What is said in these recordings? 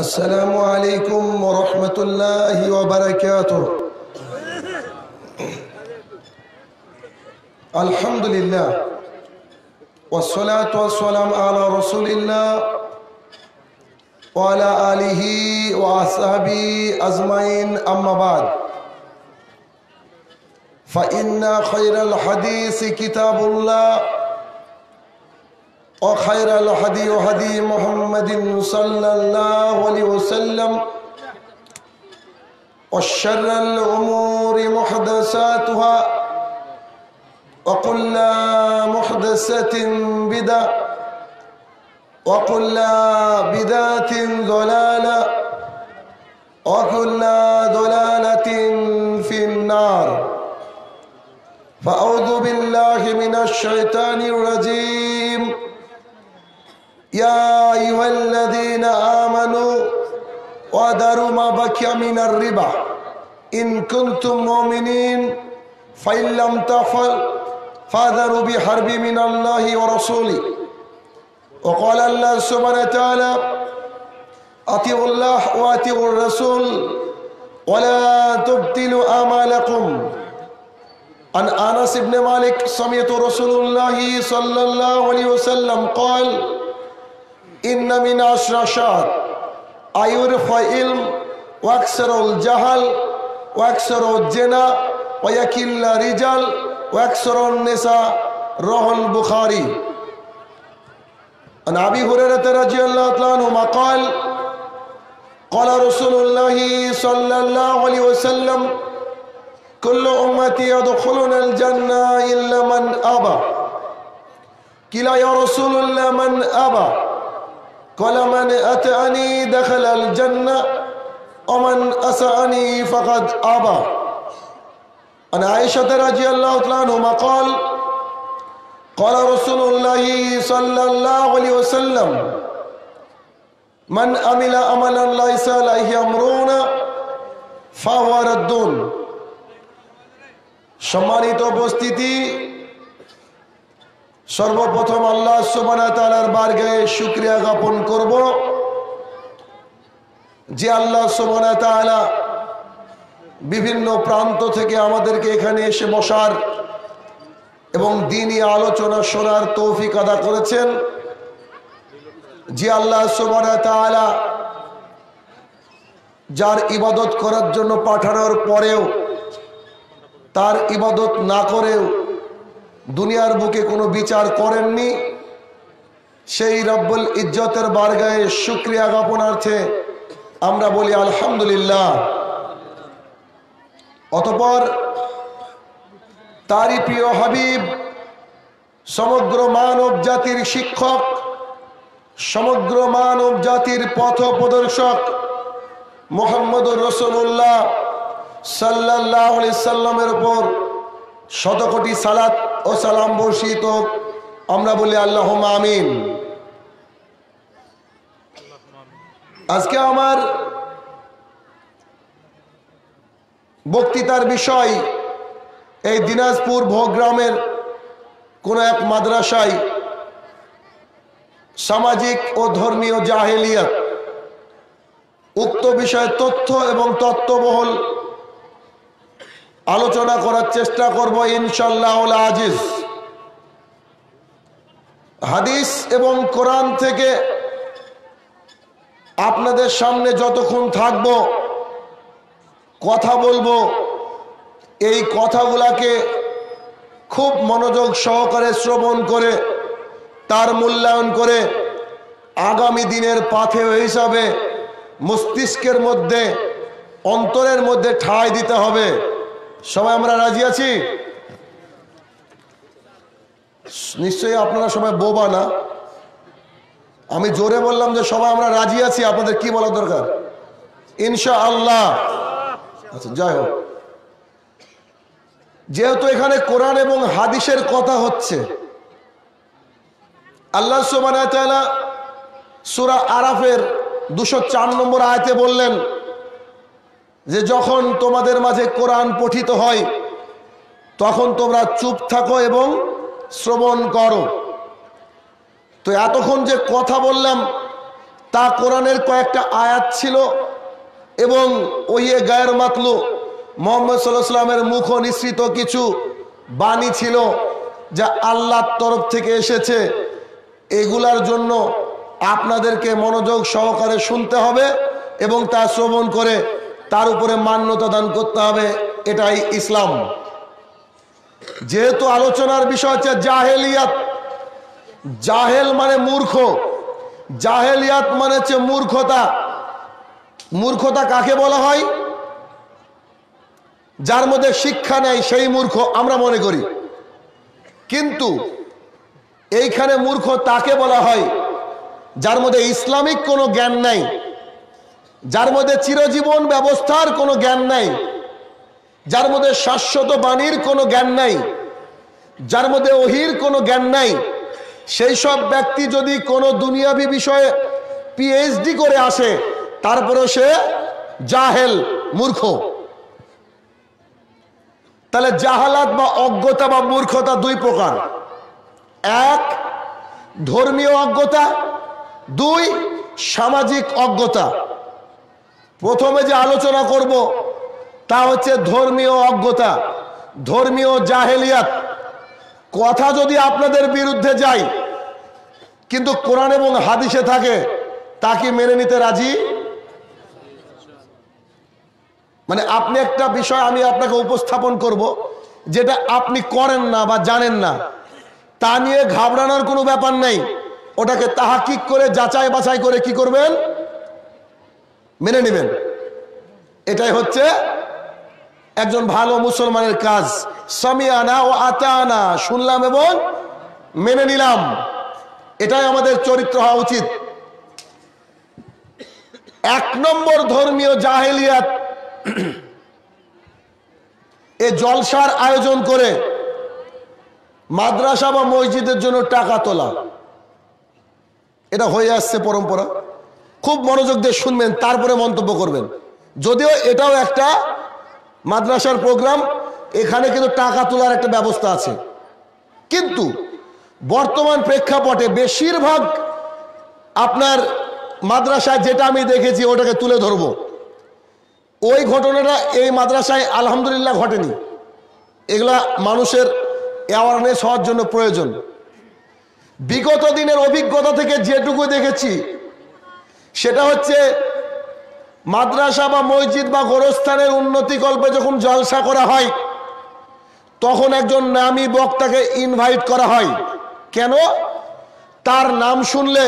السلام عليكم ورحمة الله وبركاته الحمد لله والصلاة والسلام على رسول الله وعلى آله وأصحابه أجمعين أما بعد فإن خير الحديث كتاب الله وخير الهدي هدي محمد صلى الله عليه وسلم وشر الأمور محدثاتها وكل محدثة بدا وكل بدعة ضلالة وكل ضلالة في النار فأعوذ بالله من الشيطان الرجيم يا أيها الذين آمنوا وذروا ما بقي من الربا إن كنتم مؤمنين فإن لم تفعل فاذروا بحرب من الله ورسوله وقال الله سبحانه وتعالى أطيعوا الله وأطيعوا الرسول ولا تبتلوا أعمالكم عن أنس بن مالك سمعت رسول الله صلى الله عليه وسلم قال ইন্নামিন আশরাশাদ আয়ুর ফাইলম ওয়াকসরুল জাহাল ওয়াকসরুল জেনা ওয়াকিল্লা রিজাল ওয়াকসরুল নেসা রহল বুখারি عن أبي هريرة رضي الله عنهما قال قال رسول الله صلى الله عليه وسلم كل أمتي يدخلون الجنة إلا من أبى قيل يا رسول الله من أبى কলামান আতানি দেখালাল জান্না অমান আসানি ফাকাদ আবা عن عائشة رضي الله تعالى عنهما قال قال رسول الله صلى الله عليه وسلم من عمل عملا ليس عليه امرنا فهو رد সম্মানিত উপস্থিতি সর্বপ্রথম আল্লাহ সোমানা তালার বার্গায় শুক্রিয়া জ্ঞাপন করব যে আল্লাহ সোমানা বিভিন্ন প্রান্ত থেকে আমাদেরকে এখানে এসে বসার এবং দিনই আলোচনা শোনার তৌফিক আদা করেছেন যে আল্লাহ সোমানা যার ইবাদত করার জন্য পাঠানোর পরেও তার ইবাদত না করেও দুনিয়ার বুকে কোনো বিচার করেননি সেই রব্বুল ইজ্জতের বারগায়ে সুক্রিয়া জ্ঞাপনার্থে আমরা বলি আলহামদুলিল্লাহ অতপর তারই প্রিয় হাবিব সমগ্র মানব জাতির শিক্ষক সমগ্র মানব জাতির পথ প্রদর্শক মোহাম্মদুর রসুল্লাহ সাল্লাহ সাল্লামের উপর শতকোটি সালাত ও সালাম বর্ষিত আমরা বলি আল্লাহ আমিন আজকে আমার বক্তৃতার বিষয় এই দিনাজপুর ভোগ্রামের কোনো এক মাদ্রাসায় সামাজিক ও ধর্মীয় জাহেলিয়া উক্ত বিষয়ে তথ্য এবং তত্ত্ববহল আলোচনা করার চেষ্টা করব ইনশাল্লাহ আজিজ হাদিস এবং কোরআন থেকে আপনাদের সামনে যতক্ষণ থাকব কথা বলবো এই কথাগুলাকে খুব মনোযোগ সহকারে শ্রবণ করে তার মূল্যায়ন করে আগামী দিনের পাথে হিসাবে মস্তিষ্কের মধ্যে অন্তরের মধ্যে ঠাঁই দিতে হবে সবাই আমরা রাজি আছি নিশ্চয়ই আপনারা সবাই বোবা না আমি জোরে বললাম যে সবাই আমরা রাজি আছি আপনাদের কি বলা দরকার ইনশা আল্লাহ আচ্ছা যাই হোক যেহেতু এখানে কোরআন এবং হাদিসের কথা হচ্ছে আল্লাহ সুবান সুরা আরাফের দুশো চার নম্বর আয়তে বললেন যে যখন তোমাদের মাঝে কোরআন পঠিত হয় তখন তোমরা চুপ থাকো এবং শ্রবণ করো তো এতক্ষণ যে কথা বললাম তা কোরআনের কয়েকটা আয়াত ছিল এবং ওইয়ে গায়ের মাতলু মোহাম্মদ সাল্লাহামের মুখ নিঃসৃত কিছু বাণী ছিল যা আল্লাহর তরফ থেকে এসেছে এগুলার জন্য আপনাদেরকে মনোযোগ সহকারে শুনতে হবে এবং তা শ্রবণ করে তার উপরে মান্যতা দান করতে হবে এটাই ইসলাম যেহেতু আলোচনার বিষয় হচ্ছে জাহেলিয়াত জাহেল মানে মূর্খ জাহেলিয়াত মানে হচ্ছে মূর্খতা মূর্খতা কাকে বলা হয় যার মধ্যে শিক্ষা নেই সেই মূর্খ আমরা মনে করি কিন্তু এইখানে মূর্খ তাকে বলা হয় যার মধ্যে ইসলামিক কোনো জ্ঞান নাই যার মধ্যে চিরজীবন ব্যবস্থার কোনো জ্ঞান নাই যার মধ্যে শাশ্বত বাণীর কোনো জ্ঞান নাই যার মধ্যে ওহির কোনো জ্ঞান নাই সেই সব ব্যক্তি যদি কোনো দুনিয়াবি বিষয়ে পিএইচডি করে আসে তারপরে সে জাহেল মূর্খ তাহলে জাহালাত বা অজ্ঞতা বা মূর্খতা দুই প্রকার এক ধর্মীয় অজ্ঞতা দুই সামাজিক অজ্ঞতা প্রথমে যে আলোচনা করব তা হচ্ছে ধর্মীয় অজ্ঞতা ধর্মীয় জাহেলিয়াত কথা যদি আপনাদের বিরুদ্ধে যায় কিন্তু কোরআন এবং হাদিসে থাকে তা কি মেনে নিতে রাজি মানে আপনি একটা বিষয় আমি আপনাকে উপস্থাপন করব যেটা আপনি করেন না বা জানেন না তা নিয়ে ঘাবড়ানোর কোনো ব্যাপার নেই ওটাকে তাহাকিক করে যাচাই বাছাই করে কি করবেন মেনে নেবেন এটাই হচ্ছে একজন ভালো মুসলমানের কাজ সামিয়ানা ও আতানা শুনলাম এবং মেনে নিলাম এটাই আমাদের চরিত্র হওয়া উচিত এক নম্বর ধর্মীয় জাহেলিয়াত এ জলসার আয়োজন করে মাদ্রাসা বা মসজিদের জন্য টাকা তোলা এটা হয়ে আসছে পরম্পরা খুব মনোযোগ দিয়ে শুনবেন তারপরে মন্তব্য করবেন যদিও এটাও একটা মাদ্রাসার প্রোগ্রাম এখানে কিন্তু টাকা তোলার একটা ব্যবস্থা আছে কিন্তু বর্তমান প্রেক্ষাপটে বেশিরভাগ আপনার মাদ্রাসায় যেটা আমি দেখেছি ওটাকে তুলে ধরব ওই ঘটনাটা এই মাদ্রাসায় আলহামদুলিল্লাহ ঘটেনি এগুলা মানুষের অ্যাওয়ারনেস হওয়ার জন্য প্রয়োজন বিগত দিনের অভিজ্ঞতা থেকে যেটুকু দেখেছি সেটা হচ্ছে মাদ্রাসা বা মসজিদ বা গোরস্থানের উন্নতিকল্পে যখন জলসা করা হয় তখন একজন নামী বক্তাকে ইনভাইট করা হয় কেন তার নাম শুনলে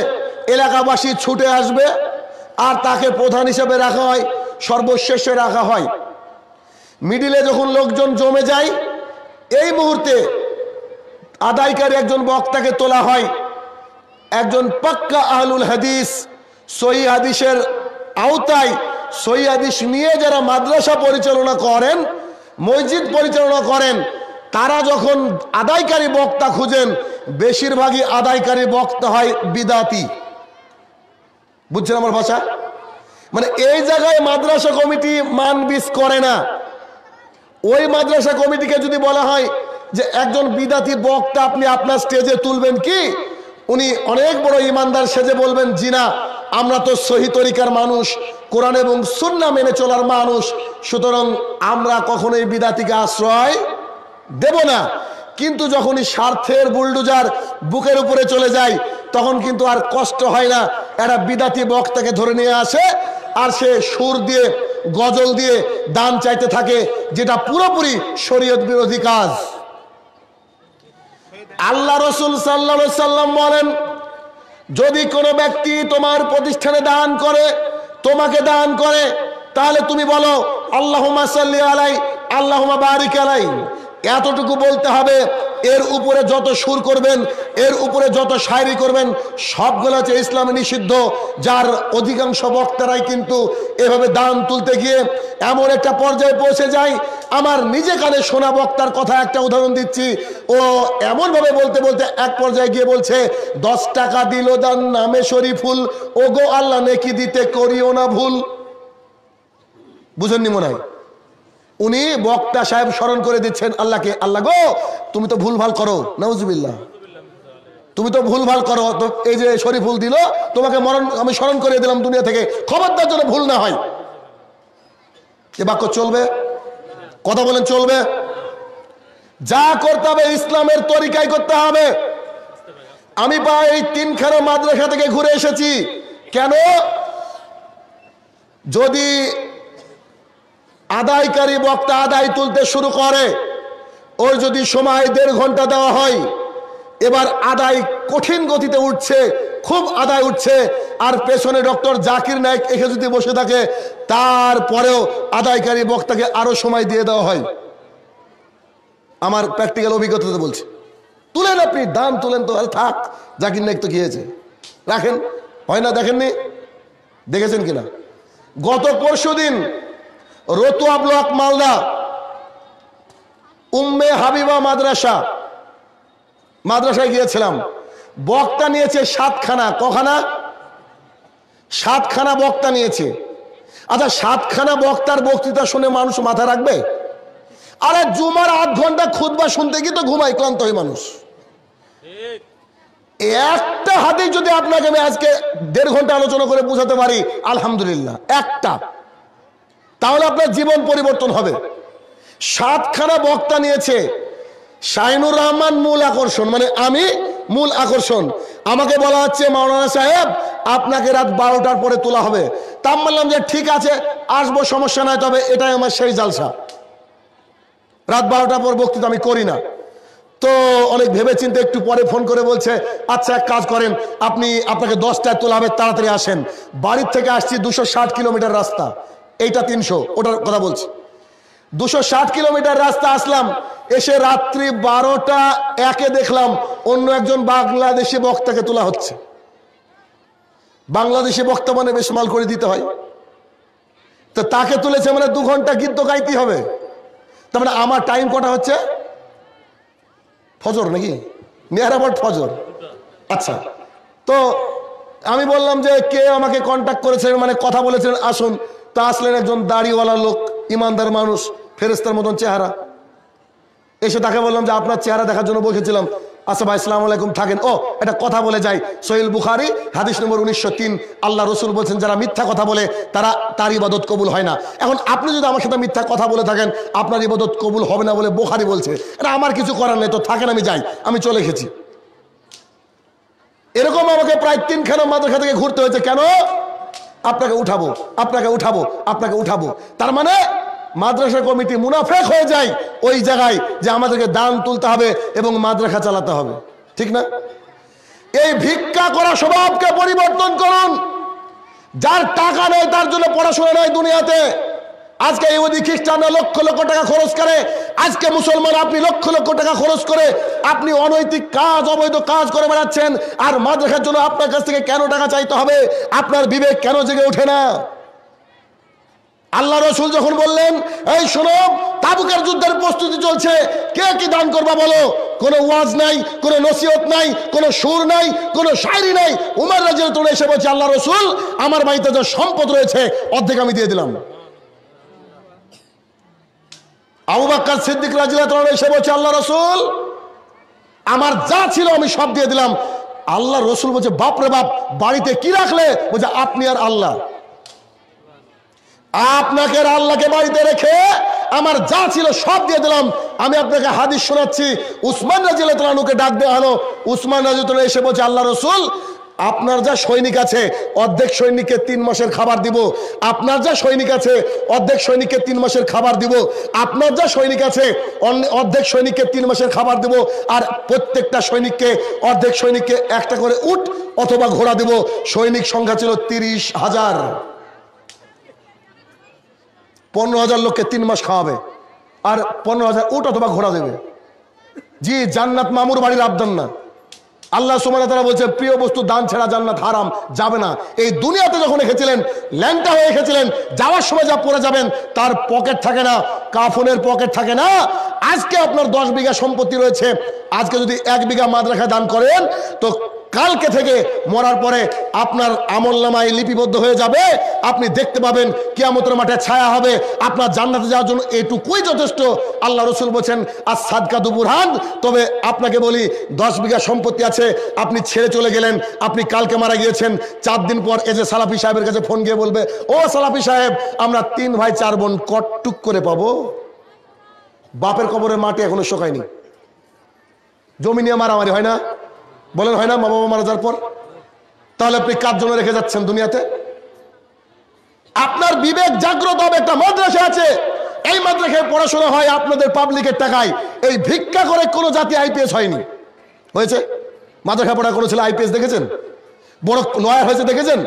এলাকাবাসী ছুটে আসবে আর তাকে প্রধান হিসেবে রাখা হয় সর্বশেষে রাখা হয় মিডিলে যখন লোকজন জমে যায় এই মুহূর্তে আদায়কারী একজন বক্তাকে তোলা হয় একজন পাক্কা আহলুল হাদিস সই হাদিসের আওতায় সই হাদিস নিয়ে যারা মাদ্রাসা পরিচালনা করেন মসজিদ পরিচালনা করেন তারা যখন আদায়কারী বক্তা খুঁজেন বেশিরভাগই আদায়কারী বক্তা হয় বিদাতি বুঝছেন আমার ভাষা মানে এই জায়গায় মাদ্রাসা কমিটি মান বিষ করে না ওই মাদ্রাসা কমিটিকে যদি বলা হয় যে একজন বিদাতি বক্তা আপনি আপনার স্টেজে তুলবেন কি উনি অনেক বড় ইমানদার সেজে বলবেন জিনা আমরা তো সহি তরিকার মানুষ কোরআন এবং সুন্না মেনে চলার মানুষ সুতরাং আমরা কখনোই বিদাতিকে আশ্রয় দেব না কিন্তু যখনই স্বার্থের বুলডুজার বুকের উপরে চলে যায় তখন কিন্তু আর কষ্ট হয় না একটা বিদাতি বক্তাকে ধরে নিয়ে আসে আর সে সুর দিয়ে গজল দিয়ে দান চাইতে থাকে যেটা পুরোপুরি শরীয়ত বিরোধী কাজ আল্লাহ রসুল সাল্লা সাল্লাম বলেন যদি কোনো ব্যক্তি তোমার প্রতিষ্ঠানে দান করে তোমাকে দান করে তাহলে তুমি বলো আল্লাহ আল্লাহ আলাই এতটুকু বলতে হবে এর উপরে যত সুর করবেন এর উপরে যত শায়রি করবেন সবগুলো আছে ইসলামে নিষিদ্ধ যার অধিকাংশ বক্তারাই কিন্তু এভাবে দান তুলতে গিয়ে এমন একটা পর্যায়ে পৌঁছে যায় আমার নিজে কানে শোনা বক্তার কথা একটা উদাহরণ দিচ্ছি ও এমনভাবে বলতে বলতে এক পর্যায়ে গিয়ে বলছে দশ টাকা দিল দান নামে শরীফুল ও গো আল্লাহ নেকি দিতে করিও না ভুল বুঝেননি মনে হয় উনি বক্তা সাহেব স্মরণ করে দিচ্ছেন আল্লাহকে আল্লাহ গো তুমি তো ভুল ভাল করো নজুবিল্লা তুমি তো ভুল ভাল করো তো এই যে শরীফুল দিল তোমাকে মরণ আমি স্মরণ করে দিলাম দুনিয়া থেকে খবরদার জন্য ভুল না হয় এ বাক্য চলবে কথা বলেন চলবে যা করতে হবে ইসলামের তরিকায় করতে হবে আমি প্রায় এই তিনখানা মাদ্রাসা থেকে ঘুরে এসেছি কেন যদি আদায়কারী বক্তা আদায় তুলতে শুরু করে ওর যদি সময় দেড় ঘন্টা দেওয়া হয় এবার আদায় কঠিন গতিতে উঠছে খুব আদায় উঠছে আর পেছনে ডক্টর জাকির নায়ক এখে যদি বসে থাকে তারপরেও আদায়কারী বক্তাকে আরো সময় দিয়ে দেওয়া হয় আমার প্র্যাকটিক্যাল অভিজ্ঞতাতে বলছি তুলেন আপনি দাম তুলেন তো থাক জাকির নায়ক তো গিয়েছে রাখেন হয় না দেখেননি দেখেছেন কিনা গত পরশু দিন রতুয়া ব্লক মালদা উম্মে হাবিবা মাদ্রাসা মাদ্রাসায় গিয়েছিলাম বক্তা নিয়েছে সাতখানা কখানা সাতখানা বক্তা নিয়েছে আচ্ছা সাতখানা বক্তার বক্তৃতা শুনে মানুষ মাথা রাখবে আরে জুমার আধ ঘন্টা খুদবা শুনতে গিয়ে তো ঘুমায় ক্লান্ত হয় মানুষ একটা হাতে যদি আপনাকে আমি আজকে দেড় ঘন্টা আলোচনা করে বুঝাতে পারি আলহামদুলিল্লাহ একটা তাহলে আপনার জীবন পরিবর্তন হবে সাতখানা বক্তা নিয়েছে শাহিনুর রহমান মূল আকর্ষণ মানে আমি মূল আকর্ষণ আমাকে বলা হচ্ছে মাওলানা সাহেব আপনাকে রাত বারোটার পরে তোলা হবে তা বললাম যে ঠিক আছে আসবো সমস্যা নয় তবে এটাই আমার সেই জালসা রাত বারোটার পর বক্তৃতা আমি করি না তো অনেক ভেবে চিন্তে একটু পরে ফোন করে বলছে আচ্ছা এক কাজ করেন আপনি আপনাকে দশটায় তোলা হবে তাড়াতাড়ি আসেন বাড়ির থেকে আসছি দুশো কিলোমিটার রাস্তা এইটা তিনশো ওটার কথা বলছি দুশো কিলোমিটার রাস্তা আসলাম এসে রাত্রি বারোটা একে দেখলাম অন্য একজন বাংলাদেশি বক্তাকে তোলা হচ্ছে বাংলাদেশি বক্তা মানে বেশ মাল করে দিতে হয় তো তাকে তুলেছে মানে দু ঘন্টা গীত গাইতে হবে তার মানে আমার টাইম কটা হচ্ছে ফজর নাকি নেহারাবাদ ফজর আচ্ছা তো আমি বললাম যে কে আমাকে কন্ট্যাক্ট করেছেন মানে কথা বলেছেন আসুন তা আসলেন একজন দাড়িওয়ালা লোক ইমানদার মানুষ ফেরেস্তার মতন চেহারা এসে তাকে বললাম যে আপনার চেহারা দেখার জন্য বসেছিলাম আচ্ছা ভাই ইসলাম আলাইকুম থাকেন ও এটা কথা বলে যাই সোহেল বুখারি হাদিস নম্বর উনিশশো তিন আল্লাহ রসুল বলছেন যারা মিথ্যা কথা বলে তারা তার ইবাদত কবুল হয় না এখন আপনি যদি আমার সাথে মিথ্যা কথা বলে থাকেন আপনার ইবাদত কবুল হবে না বলে বুখারি বলছে এটা আমার কিছু করার নেই তো থাকেন আমি যাই আমি চলে এসেছি এরকম আমাকে প্রায় তিনখানা মাদ্রাসা থেকে ঘুরতে হয়েছে কেন আপনাকে উঠাবো আপনাকে উঠাবো আপনাকে উঠাবো তার মানে মাদ্রাসা কমিটি মুনাফেক হয়ে যায় ওই জায়গায় যে আমাদেরকে দান তুলতে হবে এবং মাদ্রাসা চালাতে হবে ঠিক না এই ভিক্ষা করা স্বভাবকে পরিবর্তন করুন যার টাকা নেই তার জন্য পড়াশোনা নেই দুনিয়াতে আজকে ইহুদি খ্রিস্টানরা লক্ষ লক্ষ টাকা খরচ করে আজকে মুসলমান আপনি লক্ষ লক্ষ টাকা খরচ করে আপনি অনৈতিক কাজ অবৈধ কাজ করে বেড়াচ্ছেন আর মাদ্রাসার জন্য আপনার কাছ থেকে কেন টাকা চাইতে হবে আপনার বিবেক কেন জেগে ওঠে না আল্লাহ রসুল যখন বললেন এই শোনো তাবুকের যুদ্ধের প্রস্তুতি চলছে কে কি দান করবা বলো কোনো ওয়াজ নাই কোনো নসিহত নাই কোনো সুর নাই কোনো শায়রি নাই উমার রাজের তোলে এসে বলছে আল্লাহ রসুল আমার বাড়িতে যে সম্পদ রয়েছে অর্ধেক আমি দিয়ে দিলাম আবু সিদ্দিক রাজিলাতন এসে বলছে আল্লাহ রসুল আমার যা ছিল আমি সব দিয়ে দিলাম আল্লাহ রসুল বলছে বাপ রে বাপ বাড়িতে কি রাখলে বলছে আপনি আর আল্লাহ আপনাকে আর আল্লাহকে বাড়িতে রেখে আমার যা ছিল সব দিয়ে দিলাম আমি আপনাকে হাদিস শোনাচ্ছি উসমান রাজিলাতনুকে ডাক দিয়ে হলো উসমান রাজিউদ্দিন এসে বলছে আল্লাহ রসুল আপনার যা সৈনিক আছে অর্ধেক সৈনিককে তিন মাসের খাবার দিব আপনার যা সৈনিক আছে অর্ধেক সৈনিককে তিন মাসের খাবার দিব আপনার যা সৈনিক আছে অর্ধেক সৈনিককে তিন মাসের খাবার দিব আর প্রত্যেকটা সৈনিককে অর্ধেক সৈনিককে একটা করে উঠ অথবা ঘোড়া দিব সৈনিক সংখ্যা ছিল তিরিশ হাজার পনেরো হাজার লোককে তিন মাস খাওয়াবে আর পনেরো হাজার উঠ অথবা ঘোড়া দেবে জি জান্নাত মামুর বাড়ির আবদান না আল্লাহ সুমানা তারা বলছে প্রিয় বস্তু দান ছাড়া জান্নাত হারাম যাবে না এই দুনিয়াতে যখন এসেছিলেন ল্যাংটা হয়ে এসেছিলেন যাওয়ার সময় যা পরে যাবেন তার পকেট থাকে না কাফনের পকেট থাকে না আজকে আপনার দশ বিঘা সম্পত্তি রয়েছে আজকে যদি এক বিঘা মাদ্রাখায় দান করেন তো কালকে থেকে মরার পরে আপনার আমল নামায় লিপিবদ্ধ হয়ে যাবে আপনি দেখতে পাবেন কিয়ামতের মাঠে ছায়া হবে আপনার জান্নাতে যাওয়ার জন্য এটুকুই যথেষ্ট আল্লাহ রসুল বলছেন আর সাদকা দুবুরহান তবে আপনাকে বলি দশ বিঘা সম্পত্তি আছে আপনি ছেড়ে চলে গেলেন আপনি কালকে মারা গিয়েছেন চার দিন পর এসে সালাফি সাহেবের কাছে ফোন গিয়ে বলবে ও সালাফি সাহেব আমরা তিন ভাই চার বোন কটটুক করে পাবো বাপের কবরের মাটি এখনো শোকায়নি জমি নিয়ে মারামারি হয় না বলেন হয় না মা বাবা মারা যাওয়ার পর তাহলে আপনি কার জন্য রেখে যাচ্ছেন দুনিয়াতে আপনার বিবেক জাগ্রত হবে একটা মাদ্রাসা আছে এই মাদ্রাসায় পড়াশোনা হয় আপনাদের পাবলিকের টাকায় এই ভিক্ষা করে কোনো জাতি আইপিএস হয়নি হয়েছে মাদ্রাসা পড়া কোনো ছেলে আইপিএস দেখেছেন বড় লয়ার হয়েছে দেখেছেন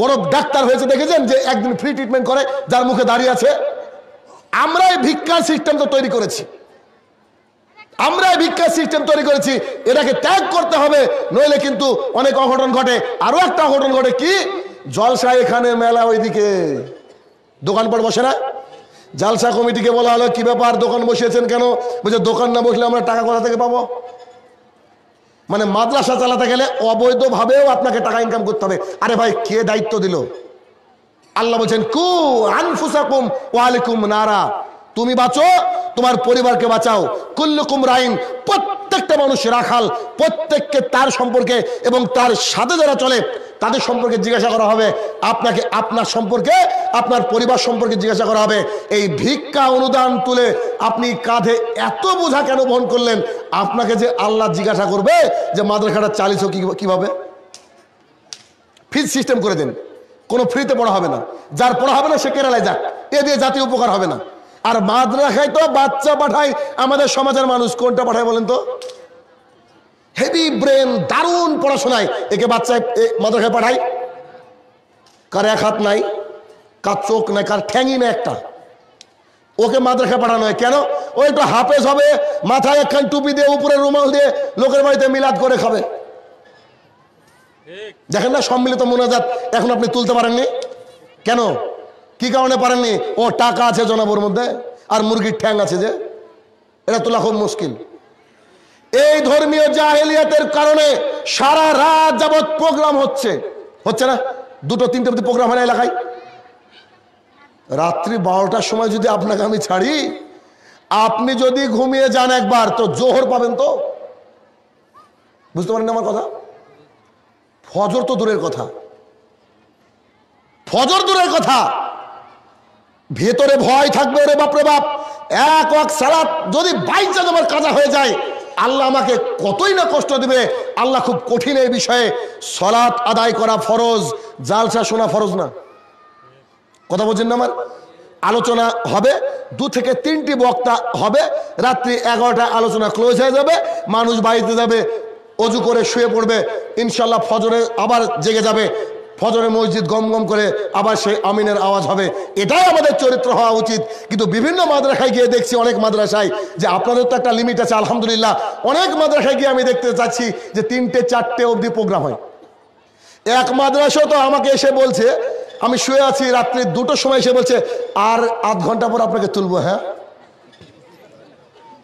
বড় ডাক্তার হয়েছে দেখেছেন যে একদিন ফ্রি ট্রিটমেন্ট করে যার মুখে দাঁড়িয়ে আছে আমরা এই ভিক্ষার তো তৈরি করেছি আমরা ভিক্ষা সিস্টেম তৈরি করেছি এটাকে ত্যাগ করতে হবে নইলে কিন্তু অনেক অঘটন ঘটে আরও একটা অঘটন ঘটে কি জলসা এখানে মেলা ওইদিকে দোকানপাট বসে না জালসা কমিটিকে বলা হলো কি ব্যাপার দোকান বসিয়েছেন কেন বলছে দোকান না বসলে আমরা টাকা কোথা থেকে পাবো মানে মাদ্রাসা চালাতে গেলে অবৈধভাবেও আপনাকে টাকা ইনকাম করতে হবে আরে ভাই কে দায়িত্ব দিল আল্লাহ বলছেন কু আনফুসাকুম ওয়ালিকুম নারা তুমি বাঁচো তোমার পরিবারকে বাঁচাও কুল্লুকুম রাইন প্রত্যেকটা মানুষ রাখাল প্রত্যেককে তার সম্পর্কে এবং তার সাথে যারা চলে তাদের সম্পর্কে জিজ্ঞাসা করা হবে আপনাকে আপনার সম্পর্কে আপনার পরিবার সম্পর্কে জিজ্ঞাসা করা হবে এই ভিক্ষা অনুদান তুলে আপনি কাঁধে এত বোঝা কেন বহন করলেন আপনাকে যে আল্লাহ জিজ্ঞাসা করবে যে মাদ্রাসাটা কি কিভাবে ফিজ সিস্টেম করে দিন কোনো ফ্রিতে পড়া হবে না যার পড়া হবে না সে কেরালায় যাক এ দিয়ে জাতীয় উপকার হবে না আর মাদ্রাসায় তো বাচ্চা পাঠায় আমাদের সমাজের মানুষ কোনটা পাঠায় বলেন তো হেভি ব্রেন দারুণ পড়াশোনায় একে বাচ্চায় মাদ্রাসায় পাঠায় কার এক হাত নাই কার চোখ নাই কার ঠ্যাঙি না একটা ওকে মাদ্রাসায় পাঠানো হয় কেন ও একটু হাফেজ হবে মাথায় একখান টুপি দিয়ে উপরে রুমাল দিয়ে লোকের বাড়িতে মিলাদ করে খাবে দেখেন না সম্মিলিত মোনাজাত এখন আপনি তুলতে পারেননি কেন কি কারণে পারেননি ও টাকা আছে জনাবর মধ্যে আর মুরগির ঠ্যাং আছে যে এটা তোলা খুব মুশকিল এই ধর্মীয় জাহেলিয়াতের কারণে সারা রাত যাবৎ প্রোগ্রাম হচ্ছে হচ্ছে না দুটো তিনটে মধ্যে প্রোগ্রাম হয় না এলাকায় রাত্রি বারোটার সময় যদি আপনাকে আমি ছাড়ি আপনি যদি ঘুমিয়ে যান একবার তো জোহর পাবেন তো বুঝতে পারেন আমার কথা ফজর তো দূরের কথা ফজর দূরের কথা ভেতরে ভয় থাকবে রে বাপরে বাপ এক এক সালাত যদি বাইচান্স আমার কাজা হয়ে যায় আল্লাহ আমাকে কতই না কষ্ট দেবে আল্লাহ খুব কঠিন এই বিষয়ে সলাত আদায় করা ফরজ জালসা শোনা ফরজ না কথা বলছেন না আমার আলোচনা হবে দু থেকে তিনটি বক্তা হবে রাত্রি এগারোটায় আলোচনা ক্লোজ হয়ে যাবে মানুষ বাড়িতে যাবে অজু করে শুয়ে পড়বে ইনশাল্লাহ ফজরে আবার জেগে যাবে ফজরে মসজিদ গম গম করে আবার সেই আমিনের আওয়াজ হবে এটাই আমাদের চরিত্র হওয়া উচিত কিন্তু বিভিন্ন মাদ্রাসায় গিয়ে দেখছি অনেক মাদ্রাসায় যে আপনাদের তো একটা লিমিট আছে আলহামদুলিল্লাহ অনেক মাদ্রাসায় গিয়ে আমি দেখতে চাচ্ছি যে তিনটে চারটে অবধি প্রোগ্রাম হয় এক মাদ্রাসা তো আমাকে এসে বলছে আমি শুয়ে আছি রাত্রি দুটোর সময় এসে বলছে আর আধ ঘন্টা পর আপনাকে তুলবো হ্যাঁ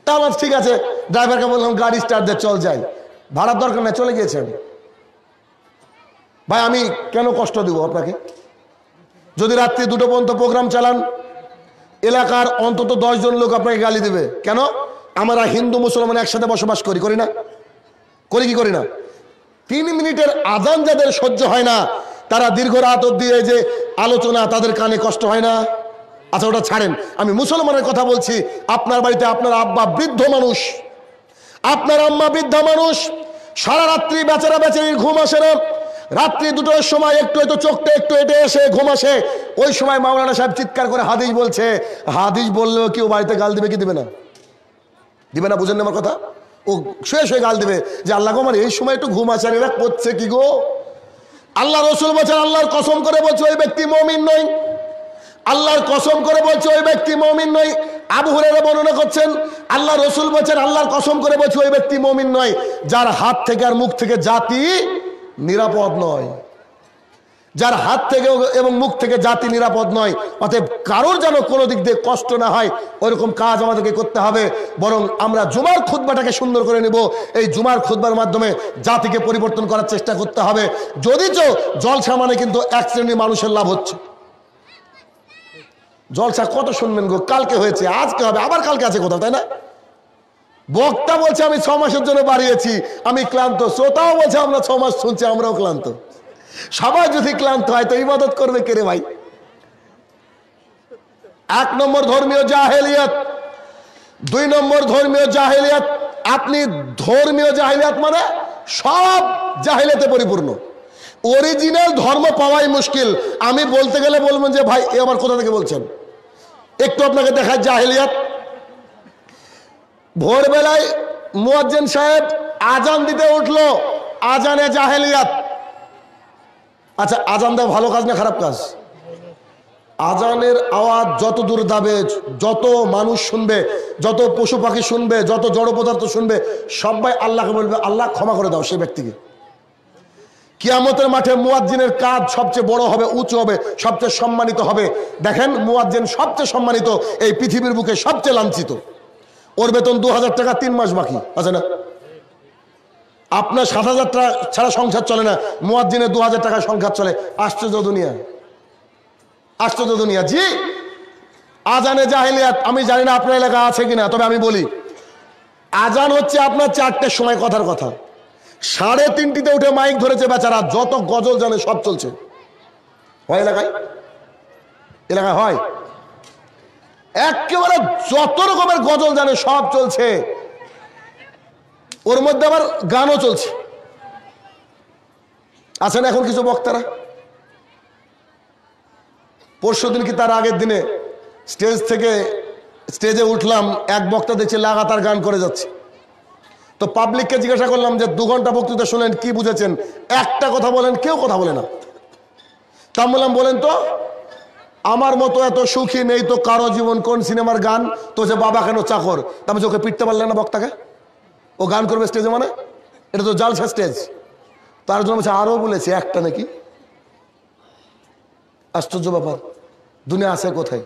তা আমার ঠিক আছে ড্রাইভারকে বললাম গাড়ি স্টার্ট দিয়ে চল যাই ভাড়ার দরকার নেই চলে গিয়েছে আমি ভাই আমি কেন কষ্ট দেব আপনাকে যদি রাত্রি দুটো পর্যন্ত প্রোগ্রাম চালান এলাকার অন্তত জন লোক আপনাকে গালি দেবে কেন আমরা হিন্দু মুসলমান একসাথে বসবাস করি করি না করি কি করি না তিন মিনিটের আজান যাদের সহ্য হয় না তারা দীর্ঘ রাত অব্দি যে আলোচনা তাদের কানে কষ্ট হয় না আচ্ছা ওটা ছাড়েন আমি মুসলমানের কথা বলছি আপনার বাড়িতে আপনার আব্বা বৃদ্ধ মানুষ আপনার আম্মা বৃদ্ধা মানুষ সারা রাত্রি বেচারা বেচারি ঘুম আসে না রাত্রি দুটোর সময় একটু হয়তো চোখটা একটু এটে এসে ঘুম আসে ওই সময় মাওলানা সাহেব চিৎকার করে হাদিস বলছে হাদিস বললেও কি ও বাড়িতে গাল দিবে কি দিবে না দিবে না বুঝেন আমার কথা ও শুয়ে শুয়ে গাল দিবে যে আল্লাহ গো মানে এই সময় একটু ঘুম আসার এরা করছে কি গো আল্লাহ রসুল বলছেন আল্লাহর কসম করে বলছে ওই ব্যক্তি মমিন নয় আল্লাহর কসম করে বলছে ওই ব্যক্তি মমিন নয় আবু বর্ণনা করছেন আল্লাহ রসুল বলছেন আল্লাহর কসম করে বলছে ওই ব্যক্তি মমিন নয় যার হাত থেকে আর মুখ থেকে জাতি নিরাপদ নয় যার হাত থেকে এবং মুখ থেকে জাতি নিরাপদ নয় অতএব কারোর যেন কোনো দিক দিয়ে কষ্ট না হয় ওইরকম কাজ আমাদেরকে করতে হবে বরং আমরা জুমার খুদ্বাটাকে সুন্দর করে নেব এই জুমার খুদ্বার মাধ্যমে জাতিকে পরিবর্তন করার চেষ্টা করতে হবে যদি তো জলসা মানে কিন্তু এক শ্রেণীর মানুষের লাভ হচ্ছে জলসা কত শুনবেন গো কালকে হয়েছে আজকে হবে আবার কালকে আছে কোথাও তাই না বক্তা বলছে আমি ছ মাসের জন্য বাড়িয়েছি আমি ক্লান্ত শ্রোতাও বলছে আমরা ছ মাস শুনছি আমরাও ক্লান্ত সবাই যদি ক্লান্ত হয় তো ইবাদত করবে কে রে ভাই এক নম্বর ধর্মীয় জাহেলিয়াত দুই নম্বর ধর্মীয় জাহেলিয়াত আপনি ধর্মীয় জাহেলিয়াত মানে সব জাহেলিয়াতে পরিপূর্ণ অরিজিনাল ধর্ম পাওয়াই মুশকিল আমি বলতে গেলে বলবেন যে ভাই এ আমার কোথা থেকে বলছেন একটু আপনাকে দেখায় জাহেলিয়াত ভোরবেলায় মুয়াজ্জেন সাহেব আজান দিতে উঠলো আজানে জাহেলিয়াত আচ্ছা আজান দেওয়া ভালো কাজ না খারাপ কাজ আজানের আওয়াজ যত দূর দাবে যত মানুষ শুনবে যত পশু পাখি শুনবে যত জড় পদার্থ শুনবে সবাই আল্লাহকে বলবে আল্লাহ ক্ষমা করে দাও সেই ব্যক্তিকে কিয়ামতের মাঠে মুয়াজ্জিনের কাজ সবচেয়ে বড় হবে উঁচু হবে সবচেয়ে সম্মানিত হবে দেখেন মুয়াজ্জিন সবচেয়ে সম্মানিত এই পৃথিবীর বুকে সবচেয়ে লাঞ্ছিত ওর বেতন দু হাজার টাকা তিন মাস বাকি আছে না আপনার সাত হাজার টাকা ছাড়া সংসার চলে না মোয়াজ্জিনে দু হাজার টাকা সংসার চলে আশ্চর্য দুনিয়া আশ্চর্য দুনিয়া জি আজানে জাহেলিয়াত আমি জানি না আপনার এলাকা আছে কিনা তবে আমি বলি আজান হচ্ছে আপনার চারটের সময় কথার কথা সাড়ে তিনটিতে উঠে মাইক ধরেছে বেচারা যত গজল জানে সব চলছে হয় এলাকায় এলাকায় হয় একেবারে যত রকমের গজল জানে সব চলছে ওর মধ্যে আবার গানও চলছে আছেন এখন কিছু বক্তারা পরশু দিন কি তার আগের দিনে স্টেজ থেকে স্টেজে উঠলাম এক বক্তা দেখছি লাগাতার গান করে যাচ্ছে তো পাবলিককে জিজ্ঞাসা করলাম যে দু ঘন্টা বক্তৃতা শুনলেন কি বুঝেছেন একটা কথা বলেন কেউ কথা বলে না তা বললাম বলেন তো আমার মতো এত সুখী নেই তো কারো জীবন কোন সিনেমার গান তো যে বাবা কেন চাকর তারপর ওকে পিটতে পারলে না বক্তাকে ও গান করবে স্টেজে মানে এটা তো জালসা স্টেজ তার জন্য বলছে আরও বলেছে একটা নাকি আশ্চর্য ব্যাপার দুনিয়া আছে কোথায়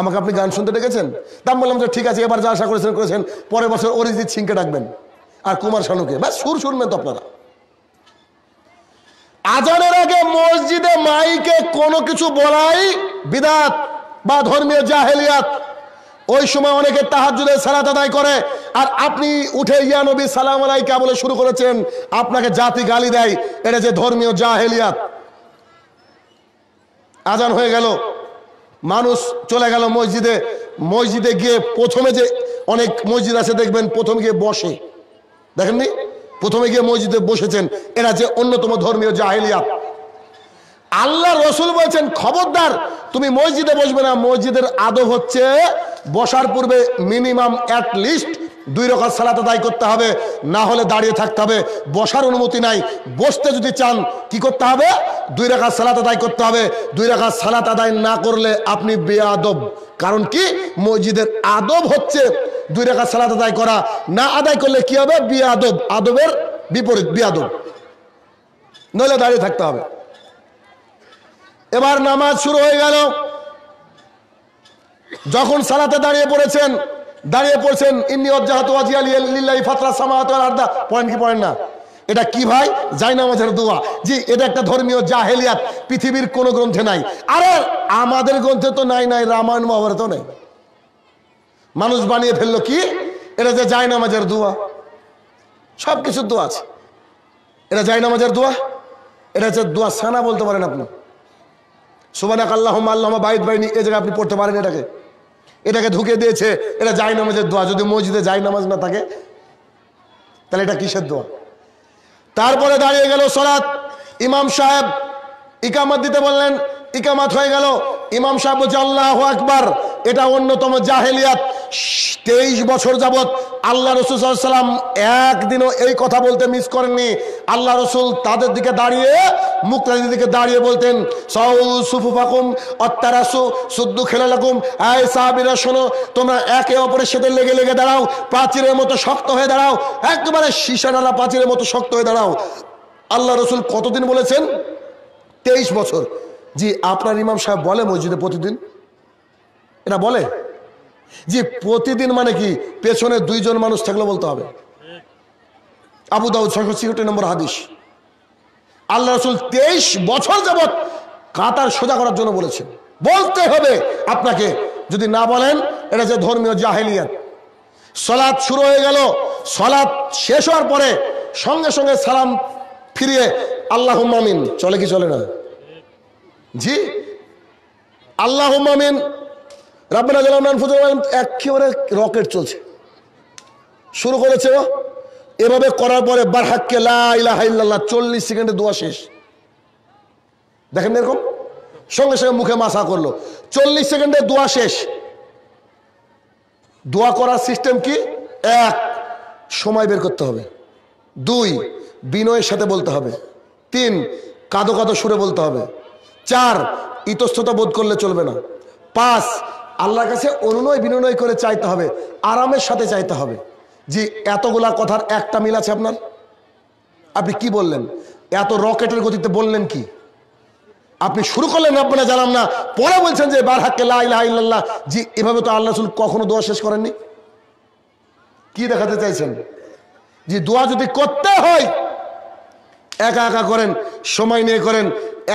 আমাকে আপনি গান শুনতে ডেকেছেন তাম বললাম যে ঠিক আছে এবার যা আশা করেছেন করেছেন পরের বছর অরিজিৎ সিংকে ডাকবেন আর কুমার শানুকে ব্যাস সুর শুনবেন তো আপনারা আজানের আগে মসজিদে মাইকে কোনো কিছু বলাই বিদাত বা ধর্মীয় জাহেলিয়াত ওই সময় অনেকে তাহাজুদের সালাত আদায় করে আর আপনি উঠে ইয়া নবী সালাম আলাইকা বলে শুরু করেছেন আপনাকে জাতি গালি দেয় এটা যে ধর্মীয় জাহেলিয়াত আজান হয়ে গেল মানুষ চলে গেল মসজিদে মসজিদে গিয়ে প্রথমে যে অনেক মসজিদ আছে দেখবেন প্রথম গিয়ে বসে দেখেননি প্রথমে গিয়ে মসজিদে বসেছেন এরা যে অন্যতম ধর্মীয় জাহেলিয়াত আল্লাহ রসুল বলছেন খবরদার তুমি মসজিদে বসবে না মসজিদের আদব হচ্ছে বসার পূর্বে মিনিমাম অ্যাট লিস্ট দুই রকম সালাত আদায় করতে হবে না হলে দাঁড়িয়ে থাকতে হবে বসার অনুমতি নাই বসতে যদি চান কি করতে হবে দুই রেখা সালাত আদায় করতে হবে দুই রেখা সালাত আদায় না করলে আপনি বেআদব কারণ কি মসজিদের আদব হচ্ছে দুই রেখা সালাত আদায় করা না আদায় করলে কি হবে বিয়াদব আদবের বিপরীত বিয়াদব নইলে দাঁড়িয়ে থাকতে হবে এবার নামাজ শুরু হয়ে গেল যখন সালাতে দাঁড়িয়ে পড়েছেন দাঁড়িয়ে পড়ছেন ইমনি অজ্জাহাতি ফাতরা সামাহাত আর্দা পয়েন্ট কি পয়েন্ট না এটা কি ভাই জাইনামাজের দোয়া জি এটা একটা ধর্মীয় জাহেলিয়াত পৃথিবীর কোনো গ্রন্থে নাই আরে আমাদের গ্রন্থে তো নাই নাই রামায়ণ মহাভারত নাই মানুষ বানিয়ে ফেললো কি এটা যে জায়নামাজের দোয়া সব কিছুর দোয়া আছে এটা জায়নামাজের দোয়া এটা হচ্ছে দোয়া সানা বলতে পারেন আপনি সুবানাক আল্লাহ আল্লাহ বাইদ বাইনি এ জায়গায় আপনি পড়তে পারেন এটাকে এটাকে ঢুকে দিয়েছে এটা যাই নামাজের দোয়া যদি মসজিদে যাই নামাজ না থাকে তাহলে এটা কিসের দোয়া তারপরে দাঁড়িয়ে গেল সরাত ইমাম সাহেব ইকামাত দিতে বললেন ইকামাত হয়ে গেল ইমাম সাহেব বলছে আল্লাহ আকবার এটা অন্যতম জাহেলিয়াত তেইশ বছর যাবৎ আল্লাহ রসুল সাল্লাম একদিনও এই কথা বলতে মিস করেননি আল্লাহ রসুল তাদের দিকে দাঁড়িয়ে মুক্তাদের দিকে দাঁড়িয়ে বলতেন সুফু ফাকুম অত্যারাসু খেলা লাগুম আয় সাহাবিরা শোনো তোমরা একে অপরের সাথে লেগে লেগে দাঁড়াও প্রাচীরের মতো শক্ত হয়ে দাঁড়াও একবারে সীশাডালা প্রাচীরের মতো শক্ত হয়ে দাঁড়াও আল্লাহ রসুল কতদিন বলেছেন তেইশ বছর জি আপনার ইমাম সাহেব বলে মসজিদে প্রতিদিন এটা বলে যে প্রতিদিন মানে কি পেছনে দুইজন মানুষ থাকলে বলতে হবে আবু দাউদ ছয়শো ছিষট্টি নম্বর হাদিস আল্লাহ রসুল তেইশ বছর যাবৎ কাতার সোজা করার জন্য বলেছেন বলতে হবে আপনাকে যদি না বলেন এটা যে ধর্মীয় জাহেলিয়াত সলাদ শুরু হয়ে গেল সলাদ শেষ হওয়ার পরে সঙ্গে সঙ্গে সালাম ফিরিয়ে আল্লাহ মামিন চলে কি চলে না জি আল্লাহ মামিন রাব্বানা জালামনান ফজল একেবারে রকেট চলছে শুরু করেছে ও এভাবে করার পরে বারহাক্কে লাহ চল্লিশ সেকেন্ডে দোয়া শেষ দেখেন এরকম সঙ্গে সঙ্গে মুখে মাসা করলো চল্লিশ সেকেন্ডে দোয়া শেষ দোয়া করার সিস্টেম কি এক সময় বের করতে হবে দুই বিনয়ের সাথে বলতে হবে তিন কাদো কাদো সুরে বলতে হবে চার ইতস্ততা বোধ করলে চলবে না পাঁচ আল্লাহর কাছে অনুনয় বিনয় করে চাইতে হবে আরামের সাথে চাইতে হবে যে এতগুলা কথার একটা মিল আছে আপনার আপনি কি বললেন এত রকেটের গতিতে বললেন কি আপনি শুরু করলেন আপনারা জানাম না পরে বলছেন যে বার হাক্কে লাল্লাহ জি এভাবে তো আল্লাহ রসুল কখনো দোয়া শেষ করেননি কি দেখাতে চাইছেন যে দোয়া যদি করতে হয় একা একা করেন সময় নিয়ে করেন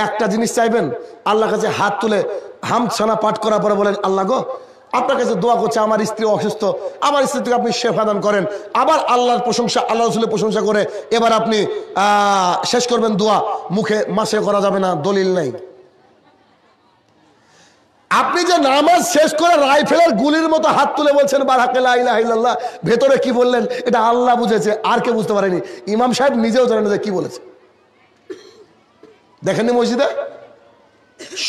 একটা জিনিস চাইবেন আল্লাহ কাছে হাত তুলে হামছানা পাঠ করার পরে বলেন আল্লাহ গো আপনার কাছে দোয়া করছে আমার স্ত্রী অসুস্থ আমার স্ত্রী থেকে আপনি শেফা দান করেন আবার আল্লাহর প্রশংসা আল্লাহ রসুলের প্রশংসা করে এবার আপনি শেষ করবেন দোয়া মুখে মাসে করা যাবে না দলিল নাই আপনি যে নামাজ শেষ করে রাইফেলের গুলির মতো হাত তুলে বলছেন ভেতরে কি বললেন এটা আল্লাহ বুঝেছে আর কে বুঝতে পারেনি ইমাম সাহেব নিজেও জানেন যে কি বলেছে দেখেননি মসজিদে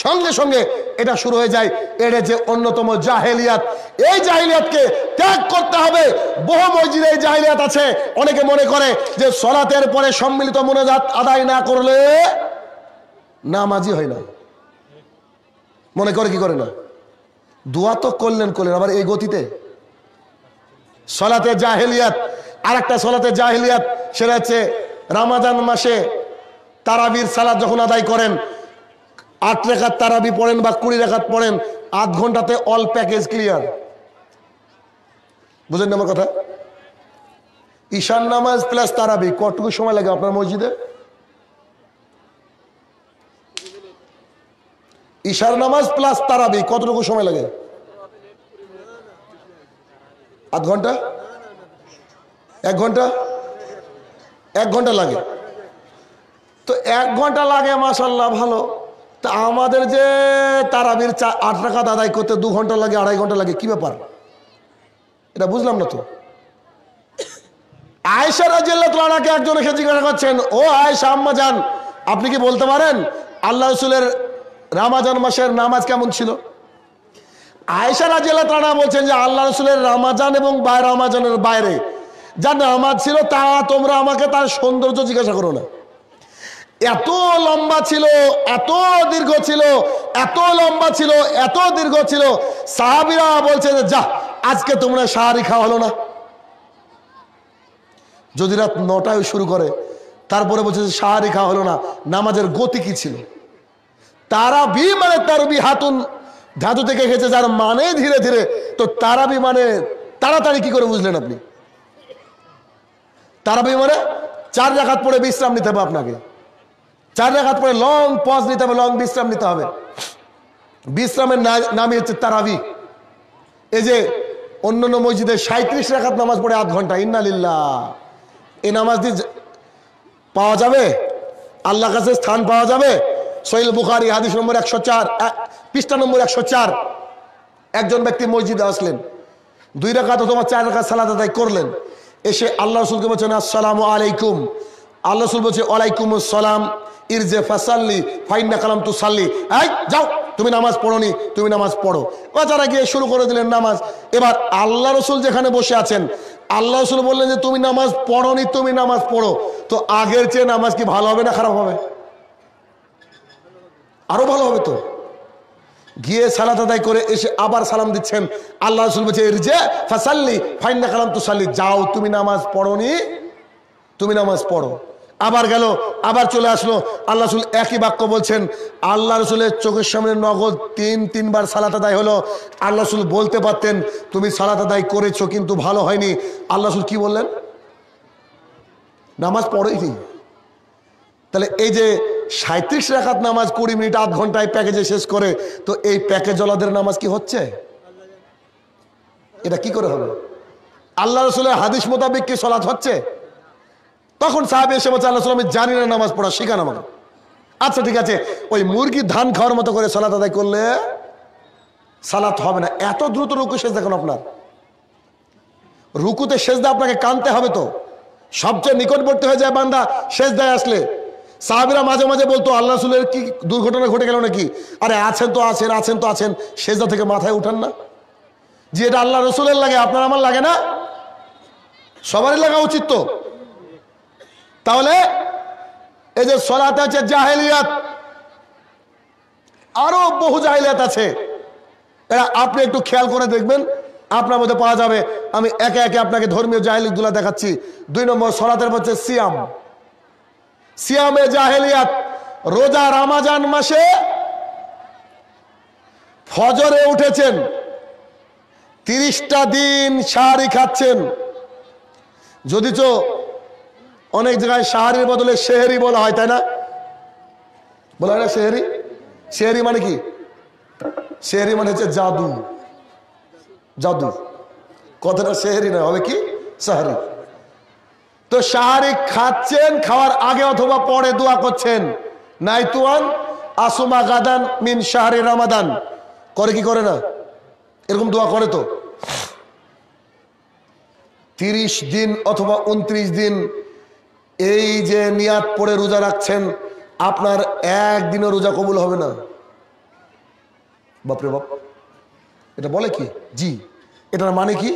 সঙ্গে সঙ্গে এটা শুরু হয়ে যায় এটা যে অন্যতম জাহেলিয়াত এই জাহেলিয়াতকে ত্যাগ করতে হবে বহু মসজিদে এই জাহেলিয়াত আছে অনেকে মনে করে যে সলাতের পরে সম্মিলিত মনোজাত আদায় না করলে নামাজি হয় না মনে করে কি করে না দোয়া তো করলেন করলেন আবার এই গতিতে সলাতে জাহেলিয়াত আর একটা সলাতে জাহেলিয়াত সেটা হচ্ছে রামাজান মাসে তারাবির সালাদ যখন আদায় করেন আট রেখার তারাবি পড়েন বা কুড়ি রেখাত পড়েন আধ ঘন্টাতে অল প্যাকেজ ক্লিয়ার বুঝেন না আমার কথা ঈশান নামাজ প্লাস তারাবি কটুকু সময় লাগে আপনার মসজিদে ঈশার নামাজ প্লাস তারাবি কতটুকু সময় লাগে আধ ঘন্টা এক ঘন্টা এক ঘন্টা লাগে তো এক ঘন্টা লাগে মাসাল্লাহ ভালো তা আমাদের যে তারাবির চা আট টাকা আদায় করতে দু ঘন্টা লাগে আড়াই ঘন্টা লাগে কি ব্যাপার এটা বুঝলাম না তো আয়েশা রাজিয়াল্লাহকে একজন রেখে জিজ্ঞাসা করছেন ও আয়েশা আম্মা যান আপনি কি বলতে পারেন আল্লাহ রসুলের রামাজান মাসের নামাজ কেমন ছিল আয়েশা রাজিয়াল্লাহ তালা বলছেন যে আল্লাহ রসুলের রামাজান এবং বায় রামাজানের বাইরে যা নামাজ ছিল তা তোমরা আমাকে তার সৌন্দর্য জিজ্ঞাসা করো না এত লম্বা ছিল এত দীর্ঘ ছিল এত লম্বা ছিল এত দীর্ঘ ছিল সাহাবিরা বলছে যে যা আজকে তোমরা সাহারি খাওয়া হলো না যদি রাত নটায় শুরু করে তারপরে বলছে যে সাহারি খাওয়া হলো না নামাজের গতি কি ছিল তারা বি মানে তার বি হাতুন ধাতু থেকে এসেছে যার মানে ধীরে ধীরে তো তারাবি মানে তাড়াতাড়ি কি করে বুঝলেন আপনি তারাবি মানে চার জাকাত পড়ে বিশ্রাম নিতে হবে আপনাকে চার রেখাত পরে লং পজ নিতে হবে লং বিশ্রাম নিতে হবে বিশ্রামের নামই হচ্ছে তারাবি এই যে অন্য অন্য মসজিদে সাঁত্রিশ রেখাত নামাজ পড়ে আধ ঘন্টা ইন্নালিল্লা এই নামাজ দিয়ে পাওয়া যাবে আল্লাহ কাছে স্থান পাওয়া যাবে সহিল বুখারি হাদিস নম্বর একশো চার পৃষ্ঠা নম্বর একশো চার একজন ব্যক্তি মসজিদে আসলেন দুই তো তোমার চার রেখা সালাদ আদায় করলেন এসে আল্লাহ রসুলকে বলছেন আসসালাম আলাইকুম আল্লাহ রসুল বলছে ওয়ালাইকুম আসসালাম ইরজে ফাসাল্লি ফাইন্না কালাম তু সাল্লি এই যাও তুমি নামাজ পড়োনি তুমি নামাজ পড়ো বাচ্চারা গিয়ে শুরু করে দিলেন নামাজ এবার আল্লাহ রসুল যেখানে বসে আছেন আল্লাহ রসুল বললেন যে তুমি নামাজ পড়োনি তুমি নামাজ পড়ো তো আগের চেয়ে নামাজ কি ভালো হবে না খারাপ হবে আরো ভালো হবে তো গিয়ে সালাত আদায় করে এসে আবার সালাম দিচ্ছেন আল্লাহ রসুল বলছে ইরজে ফাসাল্লি ফাইন্না কালাম তু সাল্লি যাও তুমি নামাজ পড়োনি তুমি নামাজ পড়ো আবার গেল আবার চলে আসলো আল্লাহ রসুল একই বাক্য বলছেন আল্লাহ রসুলের চোখের সামনে নগদ তিন তিনবার সালাত আদায় হলো আল্লাহ রসুল বলতে পারতেন তুমি সালাত আদায় করেছো কিন্তু ভালো হয়নি আল্লাহ রসুল কী বললেন নামাজ পড়েইনি তাহলে এই যে সাঁত্রিশ রেখাত নামাজ কুড়ি মিনিট আধ ঘন্টায় প্যাকেজে শেষ করে তো এই প্যাকেজ ওলাদের নামাজ কি হচ্ছে এটা কি করে হবে আল্লাহ রসুলের হাদিস মোতাবেক কি সলাৎ হচ্ছে তখন সাহেব এসে বলছে আল্লাহ আমি জানি না নামাজ পড়া শেখান আমাকে আচ্ছা ঠিক আছে ওই মুরগির ধান খাওয়ার মতো করে সালাত আদায় করলে সালাত হবে না এত দ্রুত রুকু শেষ দেখুন আপনার রুকুতে শেষ দেয় আপনাকে কানতে হবে তো সবচেয়ে নিকটবর্তী হয়ে যায় বান্দা শেষ দেয় আসলে সাহাবিরা মাঝে মাঝে বলতো আল্লাহ রসুলের কি দুর্ঘটনা ঘটে গেল নাকি আরে আছেন তো আছেন আছেন তো আছেন শেষদা থেকে মাথায় উঠান না যে এটা আল্লাহ রসুলের লাগে আপনার আমার লাগে না সবারই লাগা উচিত তো তাহলে এই যে সলাতে আছে জাহেলিয়াত আরো বহু জাহেলিয়াত আছে এরা আপনি একটু খেয়াল করে দেখবেন আপনার মধ্যে পাওয়া যাবে আমি একে একে আপনাকে ধর্মীয় জাহেলিগুলা দেখাচ্ছি দুই নম্বর সলাতের হচ্ছে সিয়াম সিয়ামে জাহেলিয়াত রোজা রামাজান মাসে ফজরে উঠেছেন তিরিশটা দিন সারি খাচ্ছেন যদি তো অনেক জায়গায় শাহরির বদলে শেহরি বলা হয় তাই না বলা হয় না শেহরি শেহরি মানে কি শেহরি মানে হচ্ছে জাদু জাদু কথাটা শেহরি না হবে কি শাহরি তো শাহরি খাচ্ছেন খাওয়ার আগে অথবা পরে দোয়া করছেন নাইতুয়ান আসুমা গাদান মিন শাহরি রামাদান করে কি করে না এরকম দোয়া করে তো তিরিশ দিন অথবা উনত্রিশ দিন এই যে নিয়াত পরে রোজা রাখছেন আপনার একদিনও রোজা কবুল হবে না বাপরে বাপ এটা বলে কি জি এটার মানে কি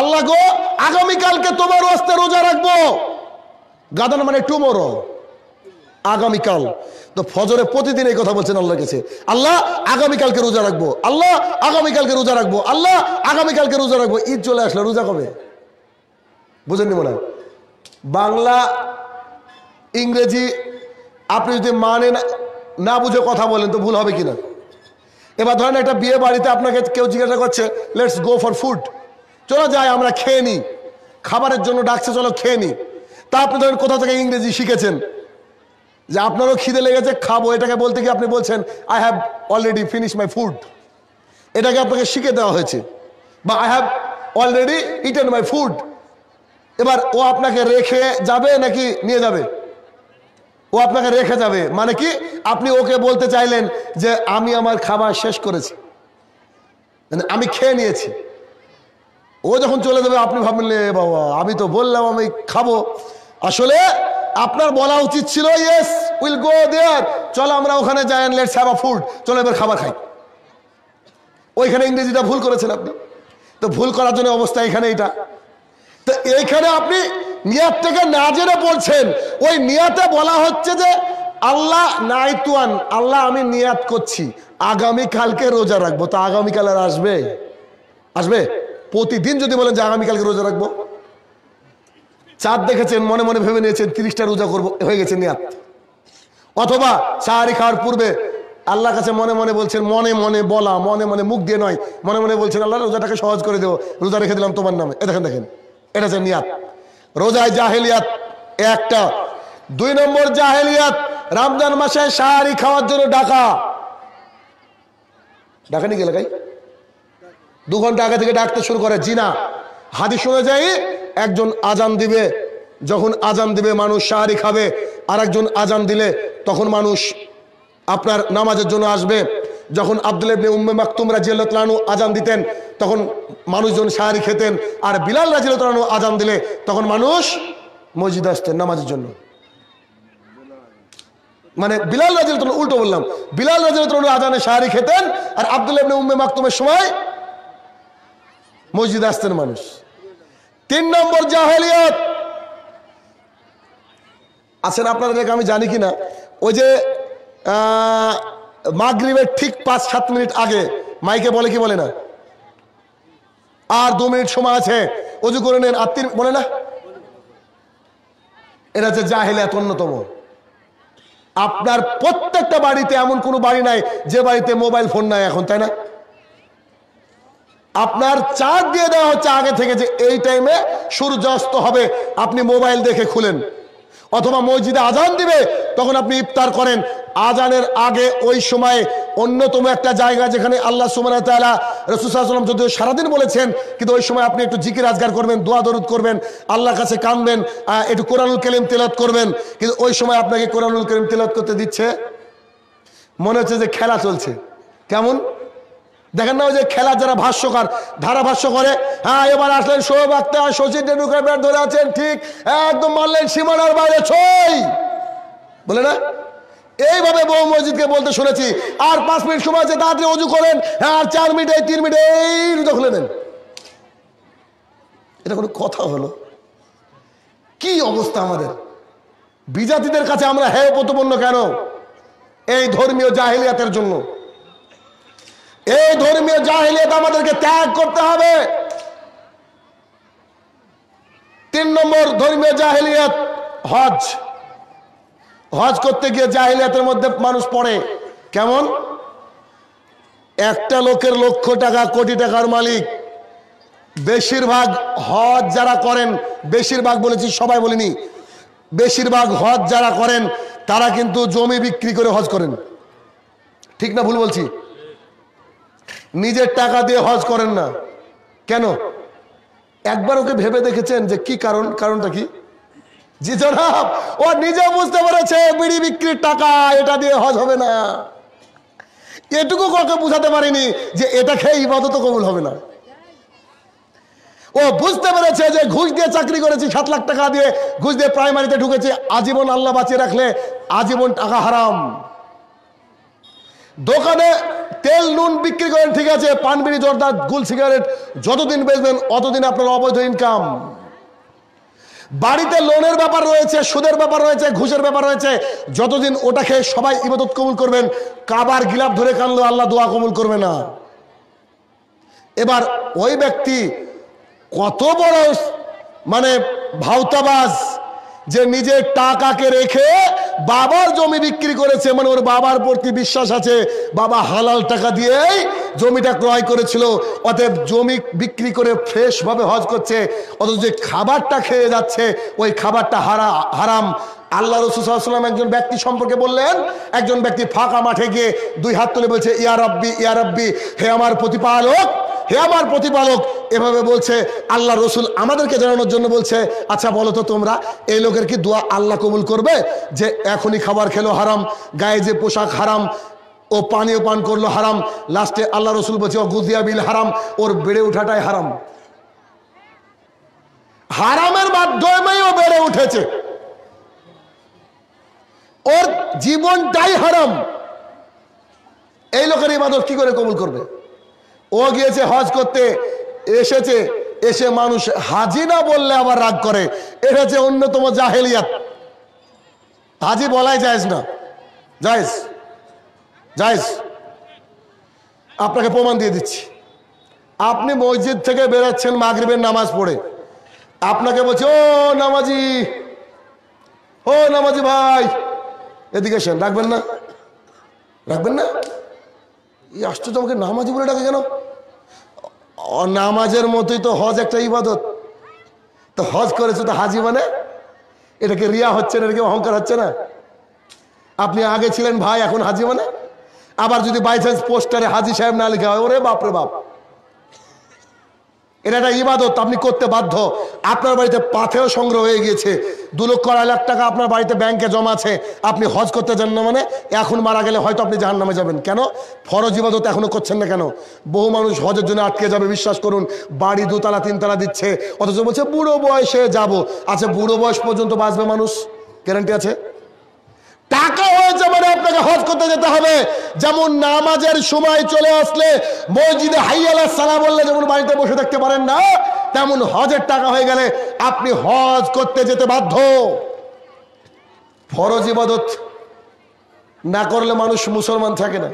আল্লাহ গো আগামীকালকে তোমার আস্তে রোজা রাখবো গাদান মানে টুমোরো আগামীকাল তো ফজরে প্রতিদিন এই কথা বলছেন আল্লাহ কাছে আল্লাহ আগামীকালকে রোজা রাখবো আল্লাহ আগামীকালকে রোজা রাখবো আল্লাহ আগামীকালকে রোজা রাখবো ঈদ চলে আসলে রোজা কবে বুঝেননি মনে হয় বাংলা ইংরেজি আপনি যদি মানে না বুঝে কথা বলেন তো ভুল হবে কিনা এবার ধরেন একটা বিয়ে বাড়িতে আপনাকে কেউ জিজ্ঞাসা করছে লেটস গো ফর ফুড চলো যাই আমরা খেয়ে নিই খাবারের জন্য ডাকছে চলো খেয়ে নিই তা আপনি ধরেন কোথা থেকে ইংরেজি শিখেছেন যে আপনারও খিদে লেগেছে খাবো এটাকে বলতে গিয়ে আপনি বলছেন I have already finish my food এটাকে আপনাকে শিখে দেওয়া হয়েছে বা I have already eaten my food এবার ও আপনাকে রেখে যাবে নাকি নিয়ে যাবে ও আপনাকে রেখে যাবে মানে কি আপনি ওকে বলতে চাইলেন যে আমি আমার খাবার শেষ করেছি মানে আমি খেয়ে নিয়েছি ও যখন চলে যাবে আপনি ভাবলেন বাবা আমি তো বললাম আমি খাবো আসলে আপনার বলা উচিত ছিল ইয়েস উইল গো দেয়ার চলো আমরা ওখানে যাই লেট হ্যাভ আ ফুড চলো এবার খাবার খাই ওইখানে ইংরেজিটা ভুল করেছেন আপনি তো ভুল করার জন্য অবস্থা এখানে এটা তা এইখানে আপনি থেকে না জেনে বলছেন ওই মিয়াতে বলা হচ্ছে যে আল্লাহ নাইতুয়ান আল্লাহ আমি নিয়াদ করছি আগামী কালকে রোজা রাখবো তা আগামীকাল আর আসবে আসবে প্রতিদিন যদি বলেন যে আগামীকালকে রোজা রাখবো চাঁদ দেখেছেন মনে মনে ভেবে নিয়েছেন তিরিশটা রোজা করবো হয়ে গেছে নিয়াত অথবা সাহারি খাওয়ার পূর্বে আল্লাহ কাছে মনে মনে বলছেন মনে মনে বলা মনে মনে মুখ দিয়ে নয় মনে মনে বলছেন আল্লাহ রোজাটাকে সহজ করে দেবো রোজা রেখে দিলাম তোমার নামে এ দেখেন দেখেন এটা হচ্ছে নিয়াত রোজায় জাহেলিয়াত একটা দুই নম্বর জাহেলিয়াত রমজান মাসে সাহারি খাওয়ার জন্য ডাকা ডাকা গেলে গেলে দু ঘন্টা আগে থেকে ডাকতে শুরু করে জিনা শুনে অনুযায়ী একজন আজান দিবে যখন আজান দিবে মানুষ সাহারি খাবে আর একজন আজান দিলে তখন মানুষ আপনার নামাজের জন্য আসবে যখন আব্দুল ইবনে উম্মে মাকতুমরা জিয়ালতলানু আজান দিতেন তখন মানুষজন সাহারি খেতেন আর বিলাল রাজিয়ালতলানু আজান দিলে তখন মানুষ মসজিদ আসতেন নামাজের জন্য মানে বিলাল রাজিয়ালতলান উল্টো বললাম বিলাল রাজিয়ালতলানু আজানে সাহারি খেতেন আর আব্দুল ইবনে উম্মে মাকতুমের সময় মসজিদ আসতেন মানুষ তিন নম্বর জাহেলিয়াত আছেন আপনাদের আমি জানি কিনা ওই যে মাগরীবের ঠিক পাঁচ সাত মিনিট আগে মাইকে বলে কি বলে না আর দু মিনিট সময় আছে অজু করে নেন আত্মীর বলে না এটা হচ্ছে এত অন্যতম আপনার প্রত্যেকটা বাড়িতে এমন কোনো বাড়ি নাই যে বাড়িতে মোবাইল ফোন নাই এখন তাই না আপনার চার দিয়ে দেওয়া হচ্ছে আগে থেকে যে এই টাইমে সূর্যাস্ত হবে আপনি মোবাইল দেখে খুলেন অথবা মসজিদে আজান দিবে তখন আপনি ইফতার করেন আজানের আগে ওই সময়ে অন্যতম একটা জায়গা যেখানে আল্লাহ সুমানা রসুসাল্লাম যদিও সারাদিন বলেছেন কিন্তু ওই সময় আপনি একটু জিকির আজগার করবেন দোয়া দরুদ করবেন আল্লাহর কাছে কানবেন একটু কোরআনুল কেলিম তেলত করবেন কিন্তু ওই সময় আপনাকে কোরআনুল কেলিম তেলত করতে দিচ্ছে মনে হচ্ছে যে খেলা চলছে কেমন দেখেন না ওই যে খেলা যারা ভাষ্যকার ধারা ভাষ্য করে হ্যাঁ এবার আসলেন শোয়েব আক্তার শচীন টেন্ডুলকার ব্যাট ধরে আছেন ঠিক একদম মারলেন সীমানার বাইরে ছই বলে না এইভাবে বহু মসজিদকে বলতে শুনেছি আর পাঁচ মিনিট সময় আছে তাড়াতাড়ি অজু করেন আর চার মিনিট এই তিন মিনিট এই রুজা খুলে নেন এটা কোনো কথা হলো কি অবস্থা আমাদের বিজাতিদের কাছে আমরা হ্যাঁ প্রতপন্ন কেন এই ধর্মীয় জাহেলিয়াতের জন্য এই ধর্মীয় জাহিলিয়াত আমাদেরকে ত্যাগ করতে হবে তিন নম্বর ধর্মীয় জাহিলিয়াত হজ হজ করতে গিয়ে জাহিলিয়াতের মধ্যে মানুষ পড়ে কেমন একটা লোকের লক্ষ টাকা কোটি টাকার মালিক বেশিরভাগ হজ যারা করেন বেশিরভাগ বলেছি সবাই বলিনি বেশিরভাগ হজ যারা করেন তারা কিন্তু জমি বিক্রি করে হজ করেন ঠিক না ভুল বলছি নিজের টাকা দিয়ে হজ করেন না কেন একবার ওকে ভেবে দেখেছেন যে কি কারণ কারণটা কি জি জনাব ও নিজে বুঝতে পেরেছে বিড়ি বিক্রির টাকা এটা দিয়ে হজ হবে না এটুকু কাউকে বুঝাতে পারিনি যে এটা খেয়ে ইবাদত কবুল হবে না ও বুঝতে পেরেছে যে ঘুষ দিয়ে চাকরি করেছি সাত লাখ টাকা দিয়ে ঘুষ দিয়ে প্রাইমারিতে ঢুকেছি আজীবন আল্লাহ বাঁচিয়ে রাখলে আজীবন টাকা হারাম দোকানে তেল নুন বিক্রি করেন ঠিক আছে বিড়ি জর্দার গুল সিগারেট যতদিন বেচবেন অতদিন আপনার অবৈধ ইনকাম বাড়িতে লোনের ব্যাপার রয়েছে সুদের ব্যাপার রয়েছে ঘুষের ব্যাপার রয়েছে যতদিন ওটা খেয়ে সবাই ইবাদত কবুল করবেন কাবার গিলাপ ধরে কানলো আল্লাহ দোয়া কবুল করবে না এবার ওই ব্যক্তি কত বড় মানে ভাওতাবাজ যে নিজের টাকাকে রেখে বাবার জমি বিক্রি করেছে মানে ওর বাবার প্রতি বিশ্বাস আছে বাবা হালাল টাকা দিয়েই জমিটা ক্রয় করেছিল অতএব জমি বিক্রি করে ফ্রেশভাবে হজ করছে অথচ যে খাবারটা খেয়ে যাচ্ছে ওই খাবারটা হারা হারাম আল্লাহ রসুলাম একজন ব্যক্তি সম্পর্কে বললেন একজন ব্যক্তি ফাঁকা মাঠে গিয়ে দুই হাত তুলে বলছে ইয়া রব্বি ইয়া রব্বি হে আমার প্রতিপালক হে আমার প্রতিপালক এভাবে বলছে আল্লাহ রসুল আমাদেরকে জানানোর জন্য বলছে আচ্ছা বলো তো তোমরা এই লোকের কি দোয়া আল্লাহ কবুল করবে যে এখনই খাবার খেলো হারাম গায়ে যে পোশাক হারাম ও পানীয় পান করলো হারাম লাস্টে আল্লাহ রসুল বলছে ও গুজিয়া বিল হারাম ওর বেড়ে ওঠাটাই হারাম হারামের মাধ্যমে ও বেড়ে উঠেছে ওর জীবনটাই হারাম এই লোকের এই মাদক কি করে কবুল করবে ও গিয়েছে হজ করতে এসেছে এসে মানুষ হাজি না বললে আবার রাগ করে এটা হচ্ছে অন্যতম জাহেলিয়াত হাজি বলাই যায়জ না যাইস যাইস আপনাকে প্রমাণ দিয়ে দিচ্ছি আপনি মসজিদ থেকে বেরোচ্ছেন মাগরিবের নামাজ পড়ে আপনাকে বলছে ও নামাজি ও নামাজি ভাই এদিকে রাখবেন না রাখবেন না এই আশ্চর্য আমাকে নামাজি বলে ডাকে কেন নামাজের মতোই তো হজ একটা ইবাদত তো হজ করেছে তো হাজি মানে এটাকে রিয়া হচ্ছে না এটাকে অহংকার হচ্ছে না আপনি আগে ছিলেন ভাই এখন হাজি মানে আবার যদি বাই চান্স পোস্টারে হাজি সাহেব না লেখা হয় ওরে বাপরে বাপ এটা একটা ইবাদত আপনি করতে বাধ্য আপনার বাড়িতে পাথেও সংগ্রহ হয়ে গিয়েছে দু লক্ষ আড়াই লাখ টাকা আপনার বাড়িতে ব্যাংকে জমা আছে আপনি হজ করতে যান না মানে এখন মারা গেলে হয়তো আপনি জাহান নামে যাবেন কেন ফরজ ইবাদত এখনও করছেন না কেন বহু মানুষ হজের জন্য আটকে যাবে বিশ্বাস করুন বাড়ি দুতলা তিনতলা দিচ্ছে অথচ বলছে বুড়ো বয়সে যাব আচ্ছা বুড়ো বয়স পর্যন্ত বাঁচবে মানুষ গ্যারান্টি আছে ঢাকা হয়েছে মানে আপনাকে হজ করতে যেতে হবে যেমন নামাজের সময় চলে আসলে মসজিদে হাইয়ালা সালা বললে যেমন বাড়িতে বসে থাকতে পারেন না তেমন হজের টাকা হয়ে গেলে আপনি হজ করতে যেতে বাধ্য ফরজ ইবাদত না করলে মানুষ মুসলমান থাকে না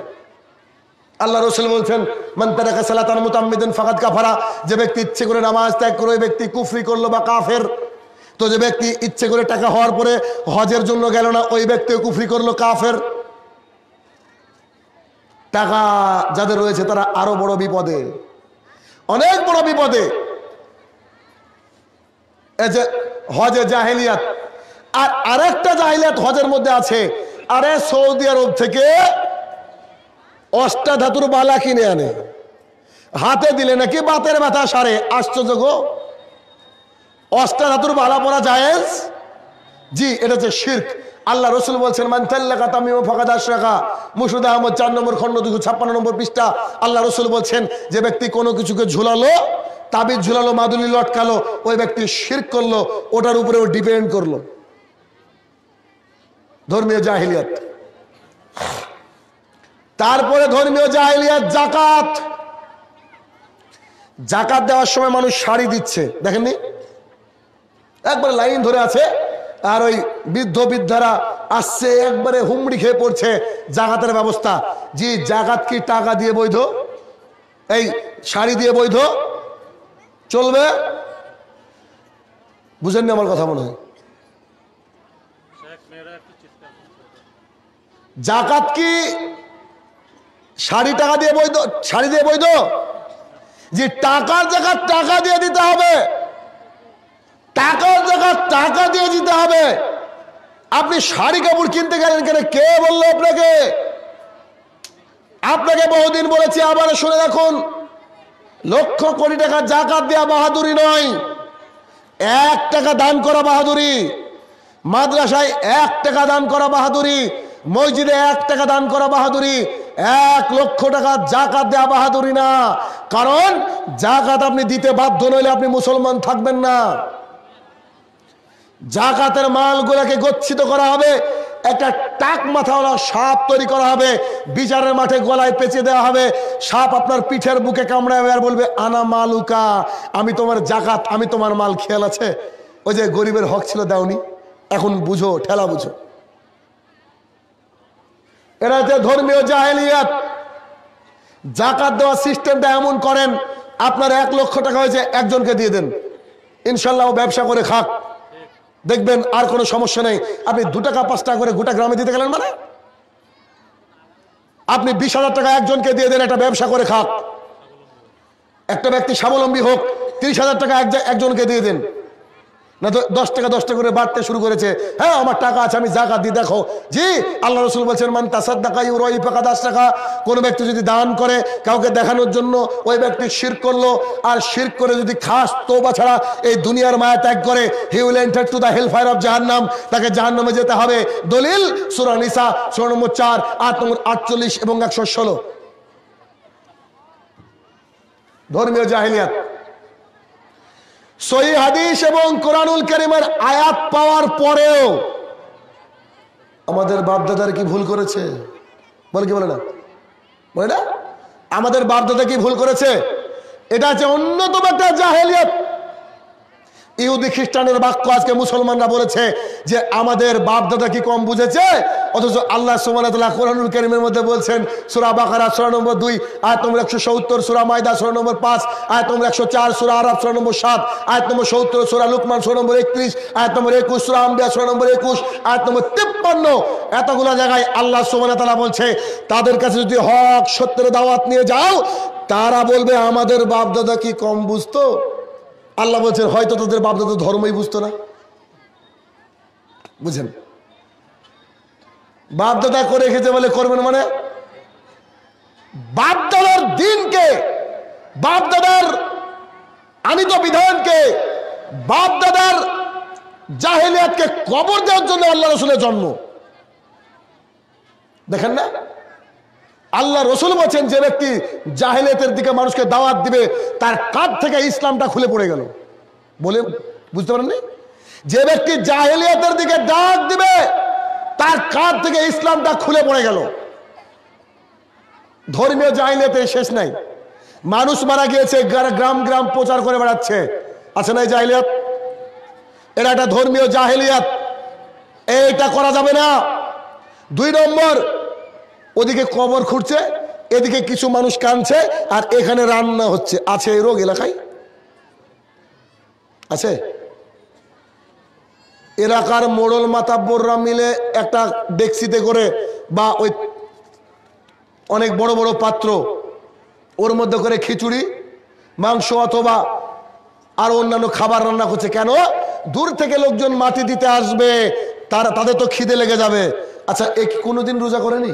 আল্লাহ রসুল বলছেন মান্তারাকা সালাতান মুতাম্মিদিন ফাকাত কাফারা যে ব্যক্তি ইচ্ছে করে নামাজ ত্যাগ করে ওই ব্যক্তি কুফরি করলো বা কাফের তো যে ব্যক্তি ইচ্ছে করে টাকা হওয়ার পরে হজের জন্য গেল না ওই ব্যক্তিও কুফরি করলো কাফের টাকা যাদের রয়েছে তারা আরো বড় বিপদে অনেক বড় বিপদে হজে জাহেলিয়াত আর আরেকটা জাহেলিয়াত হজের মধ্যে আছে আরে সৌদি আরব থেকে অষ্টাধাতুর বালা কিনে আনে হাতে দিলে নাকি বাতের ব্যথা সারে আশ্চর্য গো অষ্টাধাতুর বালা পড়া জায়েজ জি এটা হচ্ছে শির্ক আল্লাহ রসুল বলছেন মানতাল্লাকা তামিম দাস আশরাকা মুসুদ আহমদ চার নম্বর খন্ড দুশো ছাপ্পান্ন নম্বর পৃষ্ঠা আল্লাহ রসুল বলছেন যে ব্যক্তি কোনো কিছুকে ঝুলালো তাবিজ ঝুলালো মাদুলি লটকালো ওই ব্যক্তি শির্ক করলো ওটার উপরে ও ডিপেন্ড করলো ধর্মীয় জাহিলিয়াত তারপরে ধর্মীয় জাহিলিয়াত জাকাত জাকাত দেওয়ার সময় মানুষ শাড়ি দিচ্ছে দেখেননি একবারে লাইন ধরে আছে আর ওই বৃদ্ধ বৃদ্ধারা আসছে একবারে হুমড়ি খেয়ে পড়ছে জাগাতের ব্যবস্থা যে জাগাত কি টাকা দিয়ে বৈধ এই শাড়ি দিয়ে বৈধ চলবে বুঝেননি আমার কথা মনে হয় জাকাত কি শাড়ি টাকা দিয়ে বৈধ শাড়ি দিয়ে বৈধ যে টাকার জাকাত টাকা দিয়ে দিতে হবে টাকার জায়গা টাকা দিয়ে দিতে হবে আপনি শাড়ি কাপড় কিনতে গেলেন কেন কে বলল আপনাকে আপনাকে বহুদিন বলেছি আবার শুনে রাখুন লক্ষ কোটি টাকা জাকাত দেওয়া বাহাদুরি নয় এক টাকা দান করা বাহাদুরি মাদ্রাসায় এক টাকা দান করা বাহাদুরি মসজিদে এক টাকা দান করা বাহাদুরি এক লক্ষ টাকা জাকাত দেওয়া বাহাদুরি না কারণ জাকাত আপনি দিতে বাধ্য নইলে আপনি মুসলমান থাকবেন না জাকাতের মালগুলাকে গচ্ছিত করা হবে একটা টাক মাথাওয়ালা সাপ তৈরি করা হবে বিচারের মাঠে গলায় পেঁচে দেওয়া হবে সাপ আপনার পিঠের বুকে কামড়াবে আর বলবে আনা মালুকা আমি তোমার জাকাত আমি তোমার মাল খেয়াল আছে ওই যে গরিবের হক ছিল দেওনি এখন বুঝো ঠেলা বুঝো এরা যে ধর্মীয় জাহেলিয়াত জাকাত দেওয়ার সিস্টেমটা এমন করেন আপনার এক লক্ষ টাকা হয়েছে একজনকে দিয়ে দেন ইনশাল্লাহ ব্যবসা করে খাক দেখবেন আর কোনো সমস্যা নেই আপনি দু টাকা পাঁচ টাকা করে গোটা গ্রামে দিতে গেলেন মানে আপনি বিশ হাজার টাকা একজনকে দিয়ে দেন একটা ব্যবসা করে খাক একটা ব্যক্তি স্বাবলম্বী হোক তিরিশ হাজার টাকা একজনকে দিয়ে দেন না তো দশ টাকা দশ টাকা করে বাড়তে শুরু করেছে হ্যাঁ আমার টাকা আছে আমি জাকা দিই দেখো জি আল্লাহ রসুল বলছেন মান তাসাদ টাকা ইউরোই পাকা দশ টাকা কোনো ব্যক্তি যদি দান করে কাউকে দেখানোর জন্য ওই ব্যক্তি শির করলো আর শির করে যদি খাস তোবা ছাড়া এই দুনিয়ার মায়া ত্যাগ করে he will enter to the hell fire of নাম তাকে জাহার নামে যেতে হবে দলিল সুরা নিসা ষোলো নম্বর চার আট নম্বর আটচল্লিশ এবং একশো ষোলো ধর্মীয় জাহিলিয়াত সহি হাদিস এবং কোরআনুল করিমের আয়াত পাওয়ার পরেও আমাদের বাপদাদার কি ভুল করেছে বলে কি বলে না বলে না আমাদের বাপদাদা কি ভুল করেছে এটা হচ্ছে অন্যতম একটা জাহেলিয়াত ইহুদি খ্রিস্টানের বাক্য আজকে মুসলমানরা বলেছে যে আমাদের বাপ দাদা কি কম বুঝেছে অথচ আল্লাহ সুমানাতলা কোরআনুল করিমের মধ্যে বলছেন সুরা বাকারা সুরা নম্বর দুই আয়ত নম্বর একশো সত্তর সুরা মায়দা সুরা নম্বর পাঁচ আয়ত নম্বর একশো চার সুরা আরব সুরা নম্বর সাত আয়ত নম্বর সত্তর সুরা লুকমান সুরা নম্বর একত্রিশ আয়ত নম্বর একুশ সুরা আম্বিয়া সুরা নম্বর একুশ আয়ত নম্বর তেপ্পান্ন এতগুলো জায়গায় আল্লাহ সুমানাতলা বলছে তাদের কাছে যদি হক সত্যের দাওয়াত নিয়ে যাও তারা বলবে আমাদের বাপ দাদা কি কম বুঝতো আল্লাহ বলছেন হয়তো তাদের বাপদাদা ধর্মই বুঝতো না বুঝেন বাপদাদা করে খেতে বলে করবেন মানে বাপদাদার দিনকে বাপদাদার আনিত বিধানকে বাপদাদার জাহেলিয়াতকে কবর দেওয়ার জন্য আল্লাহ রসুলের জন্ম দেখেন না আল্লাহ রসুল বলছেন যে ব্যক্তি জাহেলিয়াতের দিকে মানুষকে দাওয়াত দিবে তার কাঁধ থেকে ইসলামটা খুলে পড়ে গেল বলে বুঝতে পারেননি যে ব্যক্তি জাহেলিয়াতের দিকে দাওয়াত দিবে তার কাঁধ থেকে ইসলামটা খুলে পড়ে গেল ধর্মীয় জাহিলিয়াতে শেষ নাই মানুষ মারা গিয়েছে গ্রাম গ্রাম প্রচার করে বেড়াচ্ছে আছে না জাহিলিয়াত এটা একটা ধর্মীয় জাহেলিয়াত এইটা করা যাবে না দুই নম্বর ওদিকে কবর খুঁড়ছে এদিকে কিছু মানুষ কানছে আর এখানে রান্না হচ্ছে আছে এই রোগ এলাকায় আছে এলাকার মোড়ল মাতাব্বররা মিলে একটা ডেক্সিতে করে বা ওই অনেক বড় বড় পাত্র ওর মধ্যে করে খিচুড়ি মাংস অথবা আর অন্যান্য খাবার রান্না করছে কেন দূর থেকে লোকজন মাটি দিতে আসবে তারা তাদের তো খিদে লেগে যাবে আচ্ছা এ কোনোদিন রোজা করেনি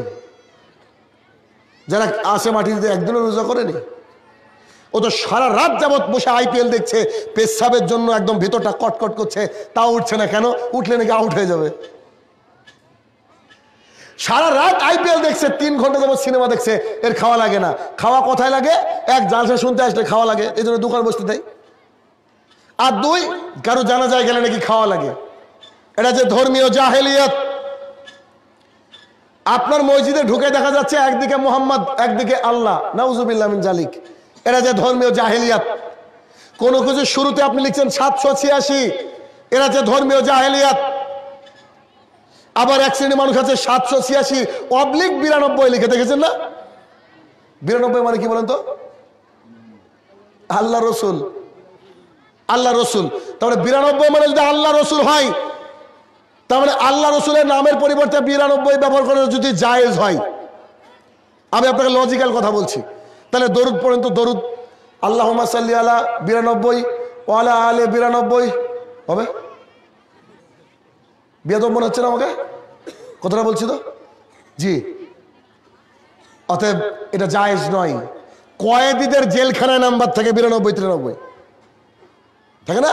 যারা আসে মাটিতে একদিনও রোজা করেনি ও তো সারা রাত যাবৎ বসে আইপিএল দেখছে পেশাবের জন্য একদম ভেতরটা কটকট করছে তাও উঠছে না কেন উঠলে নাকি আউট হয়ে যাবে সারা রাত আইপিএল দেখছে তিন ঘন্টা যেমন সিনেমা দেখছে এর খাওয়া লাগে না খাওয়া কোথায় লাগে এক জালসা শুনতে আসলে খাওয়া লাগে এই জন্য দোকান বসতে দেয় আর দুই কারো জানা যায় গেলে নাকি খাওয়া লাগে এটা যে ধর্মীয় জাহেলিয়াত আপনার মসজিদে ঢুকে দেখা যাচ্ছে একদিকে মোহাম্মদ একদিকে আল্লাহ নাউজুবিল্লাহ জালিক এরা যে ধর্মীয় জাহেলিয়াত কোনো কিছু শুরুতে আপনি লিখছেন সাতশো ছিয়াশি এরা যে ধর্মীয় জাহেলিয়াত আবার এক শ্রেণীর মানুষ আছে সাতশো ছিয়াশি অবলিক বিরানব্বই লিখে দেখেছেন না বিরানব্বই মানে কি বলেন তো আল্লাহ রসুল আল্লাহ রসুল তারপরে বিরানব্বই মানে যদি আল্লাহ রসুল হয় তার মানে আল্লাহ রসুলের নামের পরিবর্তে বিরানব্বই ব্যবহার করে যদি জায়েজ হয় আমি আপনাকে লজিক্যাল কথা বলছি তাহলে দরুদ পর্যন্ত দরুদ আল্লাহ সাল্লি আলা বিরানব্বই ওয়ালা আলে বিরানব্বই হবে বেদব মনে হচ্ছে না আমাকে কথাটা বলছি তো জি অতএব এটা জায়েজ নয় কয়েদিদের জেলখানায় নাম্বার থাকে বিরানব্বই তিরানব্বই থাকে না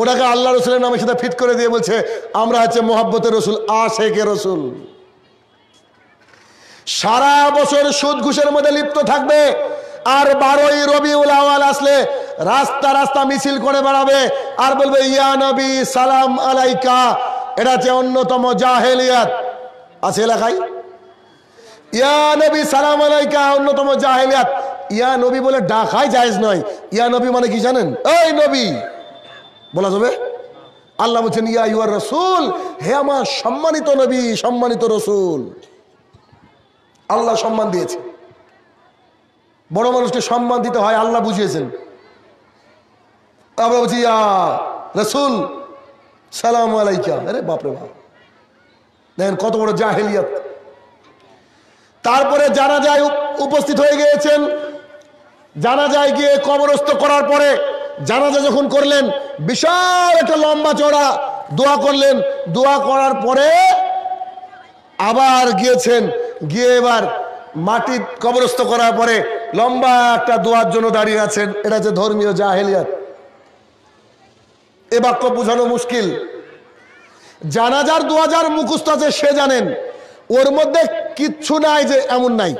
ওটাকে আল্লাহ রসুলের নামের সাথে ফিট করে দিয়ে বলছে আমরা হচ্ছে মোহাব্বতের রসুল আশেকে রসুল সারা বছর সুদ ঘুষের মধ্যে লিপ্ত থাকবে আর বারোই রবি উলাওয়াল আসলে রাস্তা রাস্তা মিছিল করে বেড়াবে আর বলবে ইয়া নবী সালাম আলাইকা এটা হচ্ছে অন্যতম জাহেলিয়াত আছে এলাকায় ইয়া নবী সালাম আলাইকা অন্যতম জাহেলিয়াত ইয়া নবী বলে ডাকাই জায়েজ নয় ইয়া নবী মানে কি জানেন এই নবী বলা যাবে আল্লাহ বলছেন ইয়া ইউ আর রসুল হে আমার সম্মানিত নবী সম্মানিত রসুল আল্লাহ সম্মান দিয়েছে বড় মানুষকে সম্মান দিতে হয় আল্লাহ বুঝিয়েছেন আমরা বলছি ইয়া রসুল সালাম আলাইকা আরে বাপরে বাপ দেখেন কত বড় জাহেলিয়াত তারপরে জানা যায় উপস্থিত হয়ে গিয়েছেন জানা যায় গিয়ে কবরস্থ করার পরে জানাজা যখন করলেন বিশাল একটা লম্বা চড়া দোয়া করলেন দোয়া করার পরে আবার গিয়েছেন গিয়ে এবার মাটি কবরস্থ করার পরে লম্বা একটা দোয়ার জন্য দাঁড়িয়ে আছেন এটা যে ধর্মীয় জাহেলিয়াত এ বাক্য বোঝানো মুশকিল জানাজার দু হাজার মুখস্থ আছে সে জানেন ওর মধ্যে কিচ্ছু নাই যে এমন নাই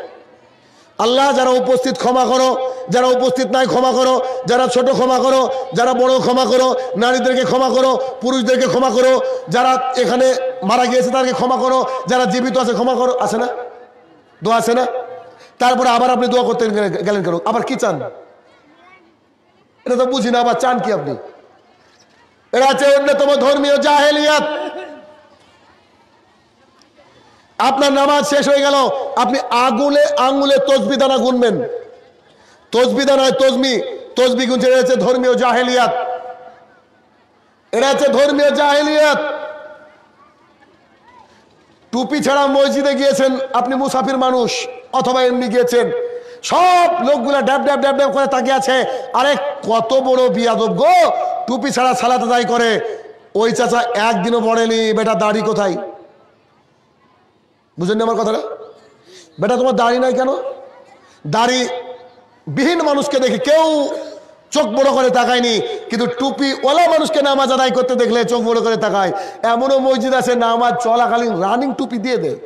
আল্লাহ যারা উপস্থিত ক্ষমা করো যারা উপস্থিত নাই ক্ষমা করো যারা ছোট ক্ষমা করো যারা বড় ক্ষমা করো নারীদেরকে ক্ষমা করো পুরুষদেরকে ক্ষমা করো যারা এখানে মারা গিয়েছে তাদেরকে ক্ষমা করো যারা জীবিত আছে ক্ষমা করো আছে না দোয়া আছে না তারপরে আবার আপনি দোয়া করতে গেলেন কেন আবার কি চান এটা তো বুঝি না আবার চান কি আপনি এটা হচ্ছে অন্যতম ধর্মীয় জাহেলিয়াত আপনার নামাজ শেষ হয়ে গেল আপনি আগুলে আঙুলে তসবিদানা দানা গুনবেন তসবি তসমি তসবি গুনছে হচ্ছে ধর্মীয় জাহেলিয়াত এটা হচ্ছে ধর্মীয় জাহেলিয়াত টুপি ছাড়া মসজিদে গিয়েছেন আপনি মুসাফির মানুষ অথবা এমনি গিয়েছেন সব লোকগুলা ড্যাব ড্যাব ড্যাব ড্যাব করে তাকিয়ে আছে আরে কত বড় বিয়াদব গো টুপি ছাড়া সালাতে যাই করে ওই চাচা একদিনও পড়েনি বেটা দাড়ি কোথায় বুঝেননি আমার কথাটা বেটা তোমার দাড়ি নাই কেন দাড়ি বিহীন মানুষকে দেখি কেউ চোখ বড় করে তাকায়নি কিন্তু টুপি ওলা মানুষকে নামাজ আদায় করতে দেখলে চোখ বড় করে তাকায় এমনও মসজিদ আছে নামাজ চলাকালীন রানিং টুপি দিয়ে দেয়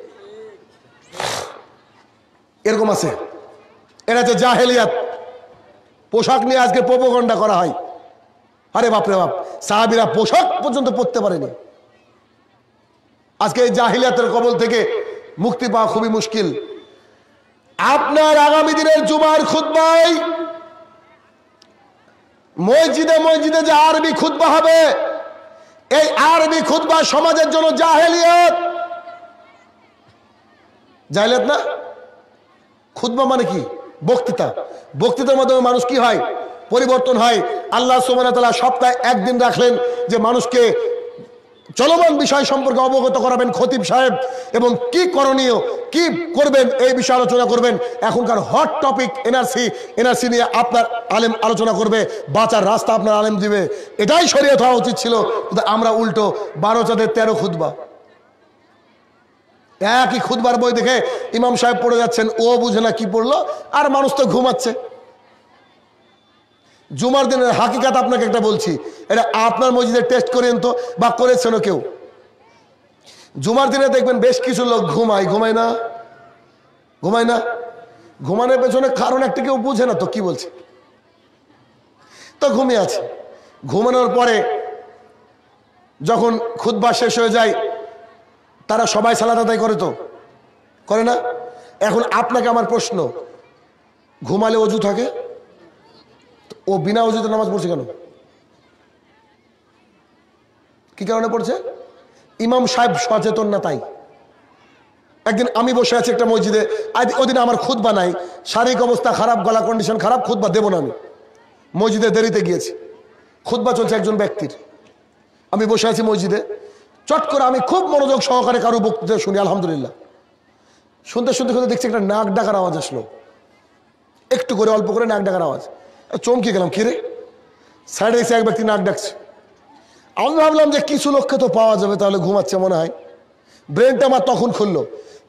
এরকম আছে এটা হচ্ছে জাহেলিয়াত পোশাক নিয়ে আজকে প্রপগণ্ডা করা হয় আরে বাপরে বাপ সাহাবিরা পোশাক পর্যন্ত পরতে পারেনি আজকে এই জাহিলিয়াতের কবল থেকে মুক্তি পাওয়া খুবই মুশকিল আপনার আগামী দিনের জুমার খুদ্বাই মসজিদে মসজিদে যে আরবি খুদ্া হবে এই আরবি খুদ্া সমাজের জন্য জাহেলিয়ত জাহেলিয়ত না খুদ্া মানে কি বক্তৃতা বক্তৃতার মাধ্যমে মানুষ কি হয় পরিবর্তন হয় আল্লাহ তালা সপ্তাহে একদিন রাখলেন যে মানুষকে চলমান বিষয় সম্পর্কে অবগত করাবেন খতিব সাহেব এবং কি করণীয় কি করবেন এই বিষয়ে আলোচনা করবেন এখনকার হট টপিক এনআরসি এনআরসি নিয়ে আপনার আলেম আলোচনা করবে বাঁচার রাস্তা আপনার আলেম দিবে এটাই শরীয়ত হওয়া উচিত ছিল কিন্তু আমরা উল্টো বারো চাঁদের তেরো খুদবা একই খুদবার বই দেখে ইমাম সাহেব পড়ে যাচ্ছেন ও বুঝে না কি পড়লো আর মানুষ তো ঘুমাচ্ছে জুমার দিনের হাকিকাত আপনাকে একটা বলছি এটা আপনার মসজিদে টেস্ট করেন তো বা করেছেন কেউ জুমার দিনে দেখবেন বেশ কিছু লোক ঘুমায় ঘুমায় না ঘুমায় না ঘুমানোর পেছনে কারণ একটা কেউ বুঝে না তো কি বলছে তো ঘুমিয়ে আছে ঘুমানোর পরে যখন খুদ্া শেষ হয়ে যায় তারা সবাই সালাদা আদায় করে তো করে না এখন আপনাকে আমার প্রশ্ন ঘুমালে অজু থাকে ও বিনা অজুতে নামাজ পড়ছে কেন কি কারণে পড়ছে ইমাম সাহেব সচেতন না তাই একদিন আমি বসে আছি একটা মসজিদে ওদিন আমার খুদ্ বানাই শারীরিক অবস্থা খারাপ গলা কন্ডিশন খারাপ খুদ্ দেবো না আমি মসজিদে দেরিতে গিয়েছি খুদবা চলছে একজন ব্যক্তির আমি বসে আছি মসজিদে চট করে আমি খুব মনোযোগ সহকারে কারো বক্তৃতা শুনি আলহামদুলিল্লাহ শুনতে শুনতে শুনতে দেখছি একটা নাক ডাকার আওয়াজ আসলো একটু করে অল্প করে নাক ডাকার আওয়াজ চমকে গেলাম কিরে সাইডে এসে এক ব্যক্তি নাক ডাকছে আমি ভাবলাম যে কিছু লক্ষ্যে তো পাওয়া যাবে তাহলে ঘুমাচ্ছে মনে হয় ব্রেনটা আমার তখন খুললো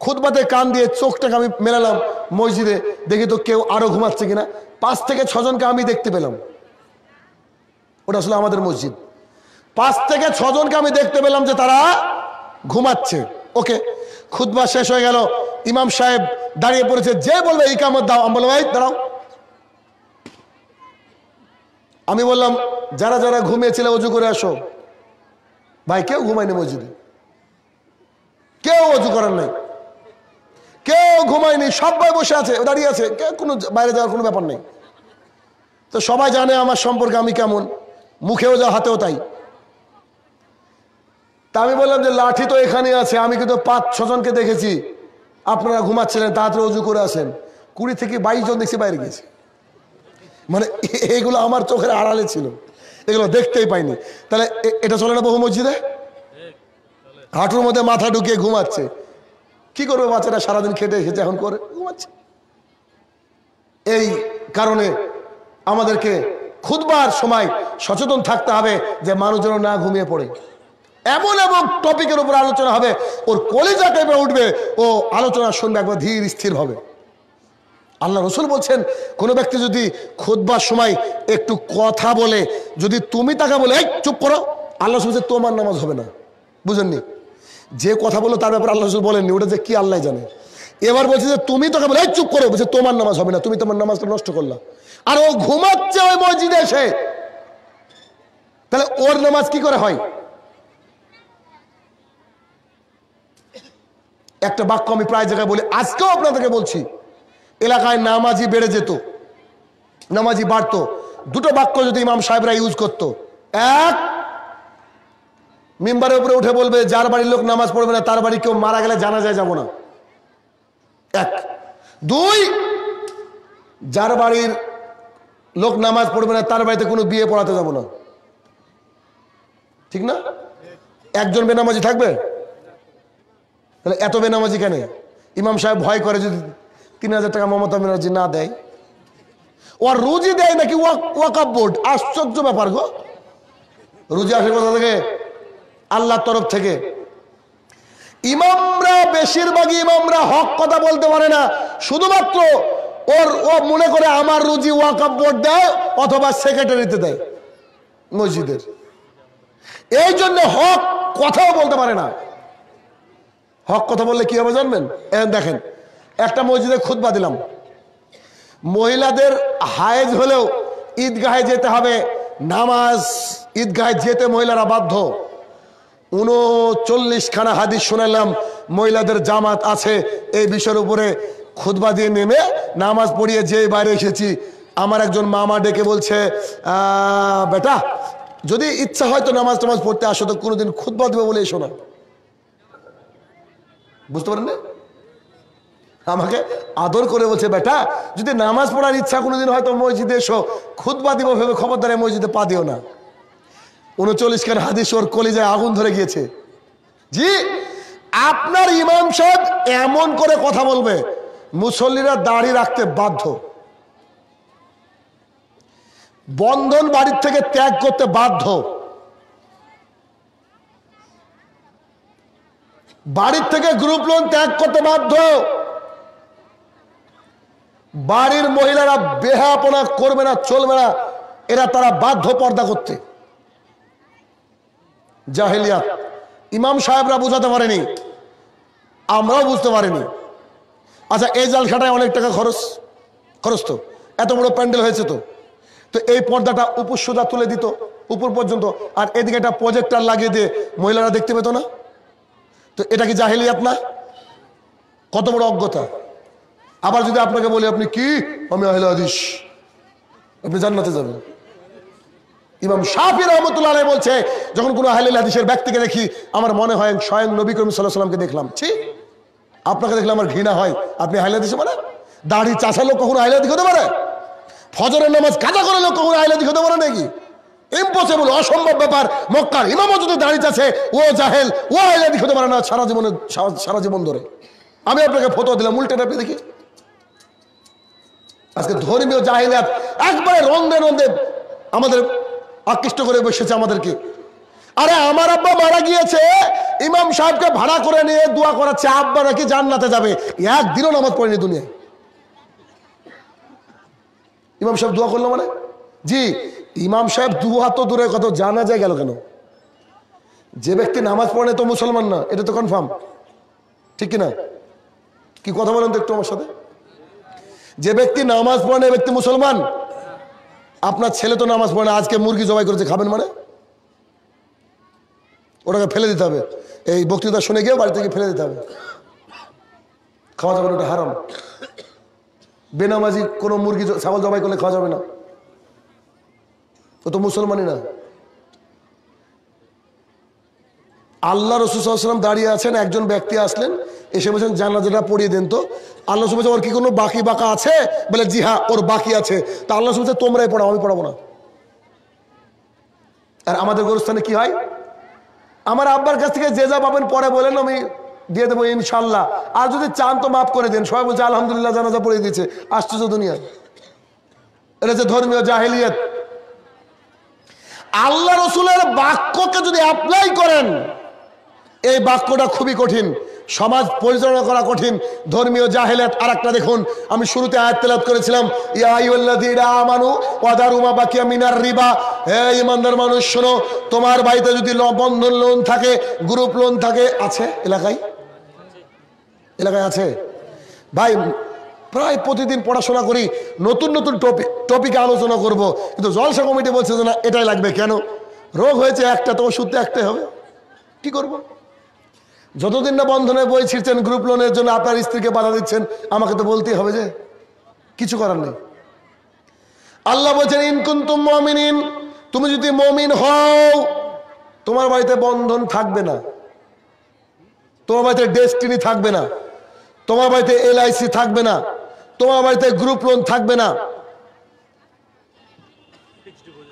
খুদবাতে কান দিয়ে চোখটাকে আমি মেলালাম মসজিদে দেখি তো কেউ আরও ঘুমাচ্ছে কিনা পাঁচ থেকে ছজনকে আমি দেখতে পেলাম ওটা আসলে আমাদের মসজিদ পাঁচ থেকে ছজনকে আমি দেখতে পেলাম যে তারা ঘুমাচ্ছে ওকে খুদবা শেষ হয়ে গেল ইমাম সাহেব দাঁড়িয়ে পড়েছে যে বলবে ইকামত দাও আমি বললাম এই দাঁড়াও আমি বললাম যারা যারা ঘুমিয়েছিলে অজু করে আসো ভাই কেউ ঘুমায়নি মসজিদে কেউ অজু করার নাই কেউ ঘুমায়নি সবাই বসে আছে দাঁড়িয়ে আছে কেউ কোনো বাইরে যাওয়ার কোনো ব্যাপার নেই তো সবাই জানে আমার সম্পর্কে আমি কেমন মুখেও যা হাতেও তাই তা আমি বললাম যে লাঠি তো এখানে আছে আমি কিন্তু পাঁচ ছজনকে দেখেছি আপনারা ঘুমাচ্ছিলেন তাড়াতাড়ি অজু করে আসেন কুড়ি থেকে বাইশ জন দেখছি বাইরে গেছে মানে এইগুলো আমার চোখের আড়ালে ছিল এগুলো দেখতেই পাইনি তাহলে এটা চলে না বহু মসজিদে হাঁটুর মধ্যে মাথা ঢুকিয়ে ঘুমাচ্ছে কি করবে বাচ্চাটা সারাদিন খেটে এসেছে এখন করে ঘুমাচ্ছে এই কারণে আমাদেরকে খুদবার সময় সচেতন থাকতে হবে যে মানুষ যেন না ঘুমিয়ে পড়ে এমন এমন টপিকের উপর আলোচনা হবে ওর কলেজা টাইপে উঠবে ও আলোচনা শুনবে একবার ধীর স্থির হবে আল্লাহ রসুল বলছেন কোনো ব্যক্তি যদি খোদবার সময় একটু কথা বলে যদি তুমি তাকে বলে এই চুপ করো আল্লাহ রসুল তোমার নামাজ হবে না বুঝেননি যে কথা বলো তার ব্যাপারে আল্লাহ রসুল বলেননি ওটা যে কি আল্লাহ জানে এবার বলছে যে তুমি তোকে বলে এই চুপ করো বলছে তোমার নামাজ হবে না তুমি তোমার নামাজটা নষ্ট করলা আর ও ঘুমাচ্ছে ওই মসজিদে এসে তাহলে ওর নামাজ কি করে হয় একটা বাক্য আমি প্রায় জায়গায় বলি আজকেও আপনাদেরকে বলছি এলাকায় নামাজি বেড়ে যেত নামাজি বাড়তো দুটো বাক্য যদি ইমাম সাহেবরা ইউজ করত এক মেম্বারের উপরে উঠে বলবে যার বাড়ির লোক নামাজ পড়বে না তার বাড়ি কেউ মারা গেলে জানা যায় যাব না এক দুই যার বাড়ির লোক নামাজ পড়বে না তার বাড়িতে কোনো বিয়ে পড়াতে যাব না ঠিক না একজন বেনামাজি থাকবে তাহলে এত বেনামাজি কেন ইমাম সাহেব ভয় করে যদি তিন হাজার টাকা মমতা ব্যানার্জি না দেয় ওর রুজি দেয় নাকি ওয়াকাপ বোর্ড আশ্চর্য ব্যাপার গো রুজি আসে কোথা থেকে আল্লাহর তরফ থেকে ইমামরা বেশিরভাগই ইমামরা হক কথা বলতে পারে না শুধুমাত্র ওর ও মনে করে আমার রুজি ওয়াকাপ বোর্ড দেয় অথবা সেক্রেটারিতে দেয় মসজিদের এই জন্য হক কথাও বলতে পারে না হক কথা বললে কি হবে জানবেন দেখেন একটা মসজিদে খুদবা দিলাম মহিলাদের হায়েজ হলেও ঈদগাহে যেতে হবে নামাজ ঈদগাহে যেতে মহিলারা বাধ্য উনচল্লিশখানা হাদিস শুনালাম মহিলাদের জামাত আছে এই বিষয়ের উপরে খুদবা দিয়ে নেমে নামাজ পড়িয়ে যেই বাইরে এসেছি আমার একজন মামা ডেকে বলছে বেটা যদি ইচ্ছা হয় তো নামাজ টামাজ পড়তে আসো তো কোনোদিন খুদবা দেবে বলে এসো না বুঝতে পারেন না আমাকে আদর করে বলছে বেটা যদি নামাজ পড়ার ইচ্ছা কোনোদিন হয়তো মসজিদে এসো বা দিব ভেবে খবরদারে মসজিদে পা দিও না উনচল্লিশ খান হাদিস ওর কলিজায় আগুন ধরে গিয়েছে জি আপনার ইমাম সাহেব এমন করে কথা বলবে মুসল্লিরা দাড়ি রাখতে বাধ্য বন্ধন বাড়ির থেকে ত্যাগ করতে বাধ্য বাড়ির থেকে গ্রুপ লোন ত্যাগ করতে বাধ্য বাড়ির মহিলারা বেহাপনা করবে না চলবে না এরা তারা বাধ্য পর্দা করতে জাহেলিয়াত ইমাম সাহেবরা বোঝাতে পারেনি আমরাও বুঝতে পারিনি আচ্ছা এই জালসাটায় অনেক টাকা খরচ খরচ তো এত বড় প্যান্ডেল হয়েছে তো তো এই পর্দাটা উপর সোজা তুলে দিত উপর পর্যন্ত আর এদিকে একটা প্রজেক্টার লাগিয়ে দিয়ে মহিলারা দেখতে পেত না তো এটা কি জাহেলিয়াত না কত বড় অজ্ঞতা আবার যদি আপনাকে বলি আপনি কি আমি আহিল হাদিস আপনি জান্নাতে যাবেন ইমাম শাহির রহমতুল্লাহ বলছে যখন কোনো আহলিল হাদিসের ব্যক্তিকে দেখি আমার মনে হয় স্বয়ং নবী করিম সাল্লাহ সাল্লামকে দেখলাম ঠিক আপনাকে দেখলে আমার ঘৃণা হয় আপনি আহলিল হাদিসে মানে দাড়ি চাষা লোক কখনো আহলিল হাদিস হতে পারে ফজরের নামাজ কাজা করে লোক কখনো আহলিল হাদিস হতে পারে নাকি ইম্পসিবল অসম্ভব ব্যাপার মক্কার ইমামও যদি দাঁড়িয়ে আছে ও জাহেল ও আহলিল হাদিস হতে পারে না সারা জীবনে সারা জীবন ধরে আমি আপনাকে ফটো দিলাম উল্টে আপনি দেখি আজকে ধর্মীয় জাহিলাত একবারে রন্ধে রন্ধে আমাদের আকৃষ্ট করে বসেছে আমাদেরকে আরে আমার আব্বা মারা গিয়েছে ইমাম সাহেবকে ভাড়া করে নিয়ে দোয়া করাচ্ছে আব্বা নাকি জান্নাতে যাবে একদিনও নামাজ পড়েনি দুনিয়ায় ইমাম সাহেব দোয়া করলো মানে জি ইমাম সাহেব দু তো দূরে কত জানা যায় গেল কেন যে ব্যক্তি নামাজ পড়ে তো মুসলমান না এটা তো কনফার্ম ঠিক কিনা কি কথা বলেন তো একটু আমার সাথে যে ব্যক্তি নামাজ পড়ে না ব্যক্তি মুসলমান আপনার ছেলে তো নামাজ পড়ে না আজকে মুরগি জবাই করেছে খাবেন মানে ওটাকে ফেলে দিতে হবে এই বক্তৃতা শুনে গিয়ে বাড়ি থেকে ফেলে দিতে হবে খাওয়া যাবে না ওটা হারাম বেনামাজি কোনো মুরগি ছাগল জবাই করলে খাওয়া যাবে না ও তো মুসলমানই না আল্লাহ সাল্লাম দাঁড়িয়ে আছেন একজন ব্যক্তি আসলেন এসে বলছেন জানাজাটা পড়িয়ে দেন তো আল্লাহ সুবাহ ওর কি কোনো বাকি বাঁকা আছে বলে জি হ্যাঁ ওর বাকি আছে তা আল্লাহ সুবাহ তোমরাই পড়াও আমি পড়াবো না আর আমাদের গোরস্থানে কি হয় আমার আব্বার কাছ থেকে যে যা পাবেন পরে বলেন আমি দিয়ে দেবো ইনশাল্লাহ আর যদি চান তো মাফ করে দেন সবাই বলছে আলহামদুলিল্লাহ জানাজা পড়িয়ে দিয়েছে আশ্চর্য দুনিয়া এটা যে ধর্মীয় জাহেলিয়াত আল্লাহ রসুলের বাক্যকে যদি অ্যাপ্লাই করেন এই বাক্যটা খুবই কঠিন সমাজ পরিচালনা করা কঠিন ধর্মীয় জাহেলাত আর একটা দেখুন আমি শুরুতে আয়াতলাত করেছিলাম মিনার রিবা ইমানদার মানুষ শোনো তোমার বাড়িতে যদি বন্ধন লোন থাকে গ্রুপ লোন থাকে আছে এলাকায় এলাকায় আছে ভাই প্রায় প্রতিদিন পড়াশোনা করি নতুন নতুন টপিক টপিকে আলোচনা করব কিন্তু জলসা কমিটি বলছে যে না এটাই লাগবে কেন রোগ হয়েছে একটা তো ওষুধ একটাই হবে কি করবো যতদিন না বন্ধনে বই ছিঁড়ছেন গ্রুপ লোনের জন্য আপনার স্ত্রীকে বাধা দিচ্ছেন আমাকে তো বলতেই হবে যে কিছু করার নেই আল্লাহ বলছেন ইনকুন্তুম মমিন তুমি যদি মমিন হও তোমার বাড়িতে বন্ধন থাকবে না তোমার বাড়িতে ডেস্টিনি থাকবে না তোমার বাড়িতে এলআইসি থাকবে না তোমার বাড়িতে গ্রুপ লোন থাকবে না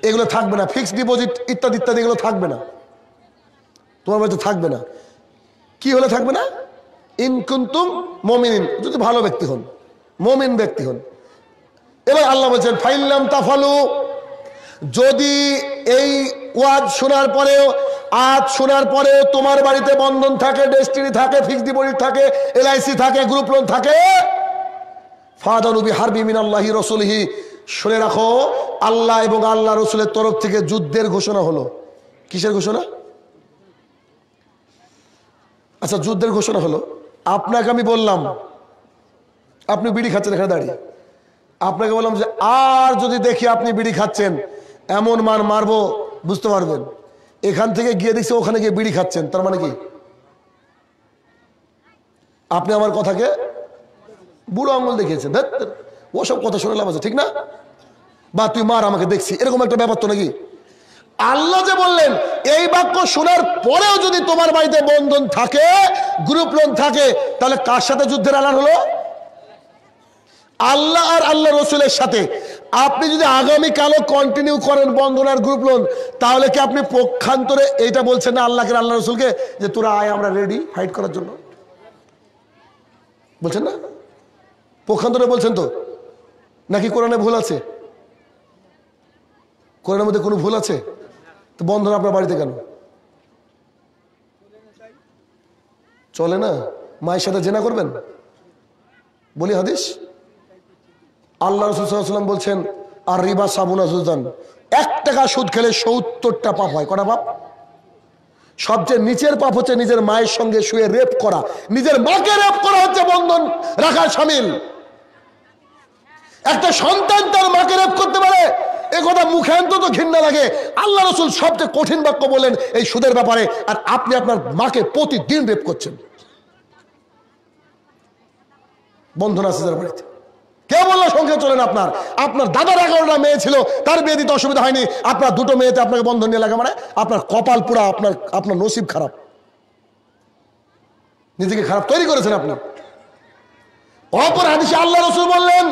এগুলো থাকবে না ফিক্সড ডিপোজিট ইত্যাদি ইত্যাদি এগুলো থাকবে না তোমার বাড়িতে থাকবে না কি হলে থাকবে না ইনকুন্তুম মমিন যদি ভালো ব্যক্তি হন মমিন ব্যক্তি হন এবার আল্লাহ বলছেন ফাইল্লাম তাফালু যদি এই ওয়াজ শোনার পরেও আজ শোনার পরে তোমার বাড়িতে বন্ধন থাকে ডেস্টিনি থাকে ফিক্সড ডিপোজিট থাকে এলআইসি থাকে গ্রুপ লোন থাকে ফাদারুবি হারবি মিনাল্লাহি রসুলহি শুনে রাখো আল্লাহ এবং আল্লাহ রসুলের তরফ থেকে যুদ্ধের ঘোষণা হলো কিসের ঘোষণা আচ্ছা যুদ্ধের ঘোষণা হলো আপনাকে আমি বললাম আপনি বিড়ি খাচ্ছেন এখানে দাঁড়িয়ে আপনাকে বললাম যে আর যদি দেখি আপনি বিড়ি খাচ্ছেন এমন মান মারবো বুঝতে পারবেন এখান থেকে গিয়ে দেখছি ওখানে গিয়ে বিড়ি খাচ্ছেন তার মানে কি আপনি আমার কথাকে বুড়ো আঙুল দেখিয়েছেন ও সব কথা শুনে লাভ আছে ঠিক না বা তুই মার আমাকে দেখছি এরকম একটা ব্যাপার তো নাকি আল্লাহ যে বললেন এই বাক্য শোনার পরেও যদি তোমার বাড়িতে বন্ধন থাকে গ্রুপ লোন থাকে তাহলে কার সাথে যুদ্ধের আলার হলো আল্লাহ আর আল্লাহ রসুলের সাথে আপনি যদি আগামীকালও কন্টিনিউ করেন বন্ধন আর গ্রুপ লোন তাহলে কি আপনি পক্ষান্তরে এইটা বলছেন না আল্লাহকে আল্লাহ রসুলকে যে তোরা আয় আমরা রেডি ফাইট করার জন্য বলছেন না পক্ষান্তরে বলছেন তো নাকি কোরআনে ভুল আছে কোরআনের মধ্যে কোনো ভুল আছে তো বন্ধন আপনার বাড়িতে কেন চলে না মায়ের সাথে জেনা করবেন বলি হাদিস আল্লাহ রসুলাম বলছেন আর রিবা সাবুন সুলতান এক টাকা সুদ খেলে সত্তরটা পাপ হয় কটা পাপ সবচেয়ে নিচের পাপ হচ্ছে নিজের মায়ের সঙ্গে শুয়ে রেপ করা নিজের মাকে রেপ করা হচ্ছে বন্ধন রাখার সামিল একটা সন্তান তার মাকে রেপ করতে পারে একথা কথা মুখে অন্তত ঘৃণা লাগে আল্লাহ রসুল সবচেয়ে কঠিন বাক্য বলেন এই সুদের ব্যাপারে আর আপনি আপনার মাকে প্রতিদিন রেপ করছেন বন্ধন আছে যার বাড়িতে কে বললো সংখ্যা চলেন আপনার আপনার দাদার এগারোটা মেয়ে ছিল তার বিয়ে দিতে অসুবিধা হয়নি আপনার দুটো মেয়েতে আপনাকে বন্ধন নিয়ে লাগে মানে আপনার কপাল পুরা আপনার আপনার নসিব খারাপ নিজেকে খারাপ তৈরি করেছেন আপনি অপর হাদিসে আল্লাহ রসুল বললেন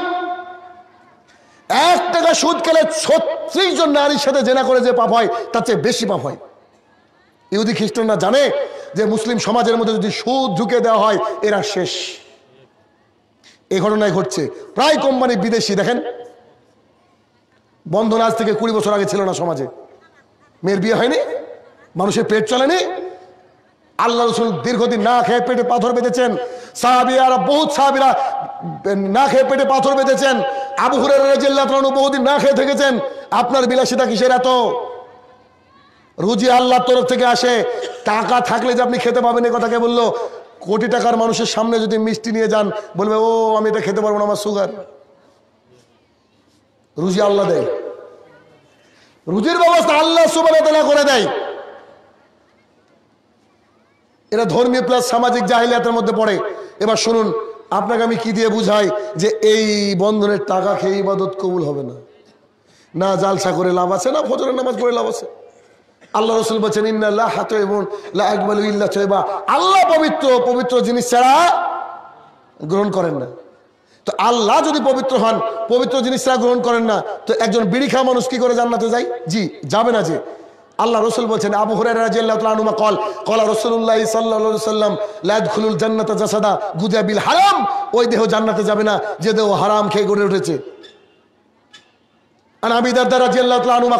এক টাকা সুদ খেলে ছত্রিশ জন নারীর সাথে জেনা করে যে পাপ হয় তার চেয়ে বেশি পাপ হয় ইহুদি খ্রিস্টানরা জানে যে মুসলিম সমাজের মধ্যে যদি সুদ ঢুকে দেওয়া হয় এরা শেষ এ ঘটনায় ঘটছে প্রায় কোম্পানি বিদেশি দেখেন বন্ধন আজ থেকে কুড়ি বছর আগে ছিল না সমাজে মেয়ের বিয়ে হয়নি মানুষের পেট চলেনি আল্লাহ রসুল দীর্ঘদিন না খেয়ে পেটে পাথর বেঁধেছেন সাহাবিয়ারা বহু সাহাবিরা না খেয়ে পেটে পাথর বেঁধেছেন আবু হুরানু বহুদিন না খেয়ে থেকেছেন আপনার বিলাসিতা কিসের এত রুজি আল্লাহর তরফ থেকে আসে টাকা থাকলে যে আপনি খেতে পাবেন এ কথা কে বললো কোটি টাকার মানুষের সামনে যদি মিষ্টি নিয়ে যান বলবে ও আমি এটা খেতে পারবো না আমার সুগার রুজি আল্লাহ দেয় রুজির ব্যবস্থা আল্লাহ সুবাহ করে দেয় এরা ধর্মীয় প্লাস সামাজিক জাহিলিয়াতের মধ্যে পড়ে এবার শুনুন আপনাকে আমি কি দিয়ে বুঝাই যে এই বন্ধনের টাকা খেয়ে ইবাদত কবুল হবে না না জালসা করে লাভ আছে না ফজরের নামাজ পড়ে লাভ আছে আল্লাহ রসুল বলছেন ইন্নাল্লাহ হাত এবং ইল্লা চৈবা আল্লাহ পবিত্র পবিত্র জিনিস ছাড়া গ্রহণ করেন না তো আল্লাহ যদি পবিত্র হন পবিত্র জিনিস ছাড়া গ্রহণ করেন না তো একজন বিড়ি খাওয়া মানুষ কি করে জান্নাতে যায় জি যাবে না যে আল্লাহ রসুল বলছেন আবু হরাইমা কল কলা রসুল্লাহ সাল্লা সাল্লাম লাদুল জান্নাত জাসাদা বিল হারাম ওই দেহ জান্নাতে যাবে না যে দেহ হারাম খেয়ে গড়ে উঠেছে রসুল সাল্লা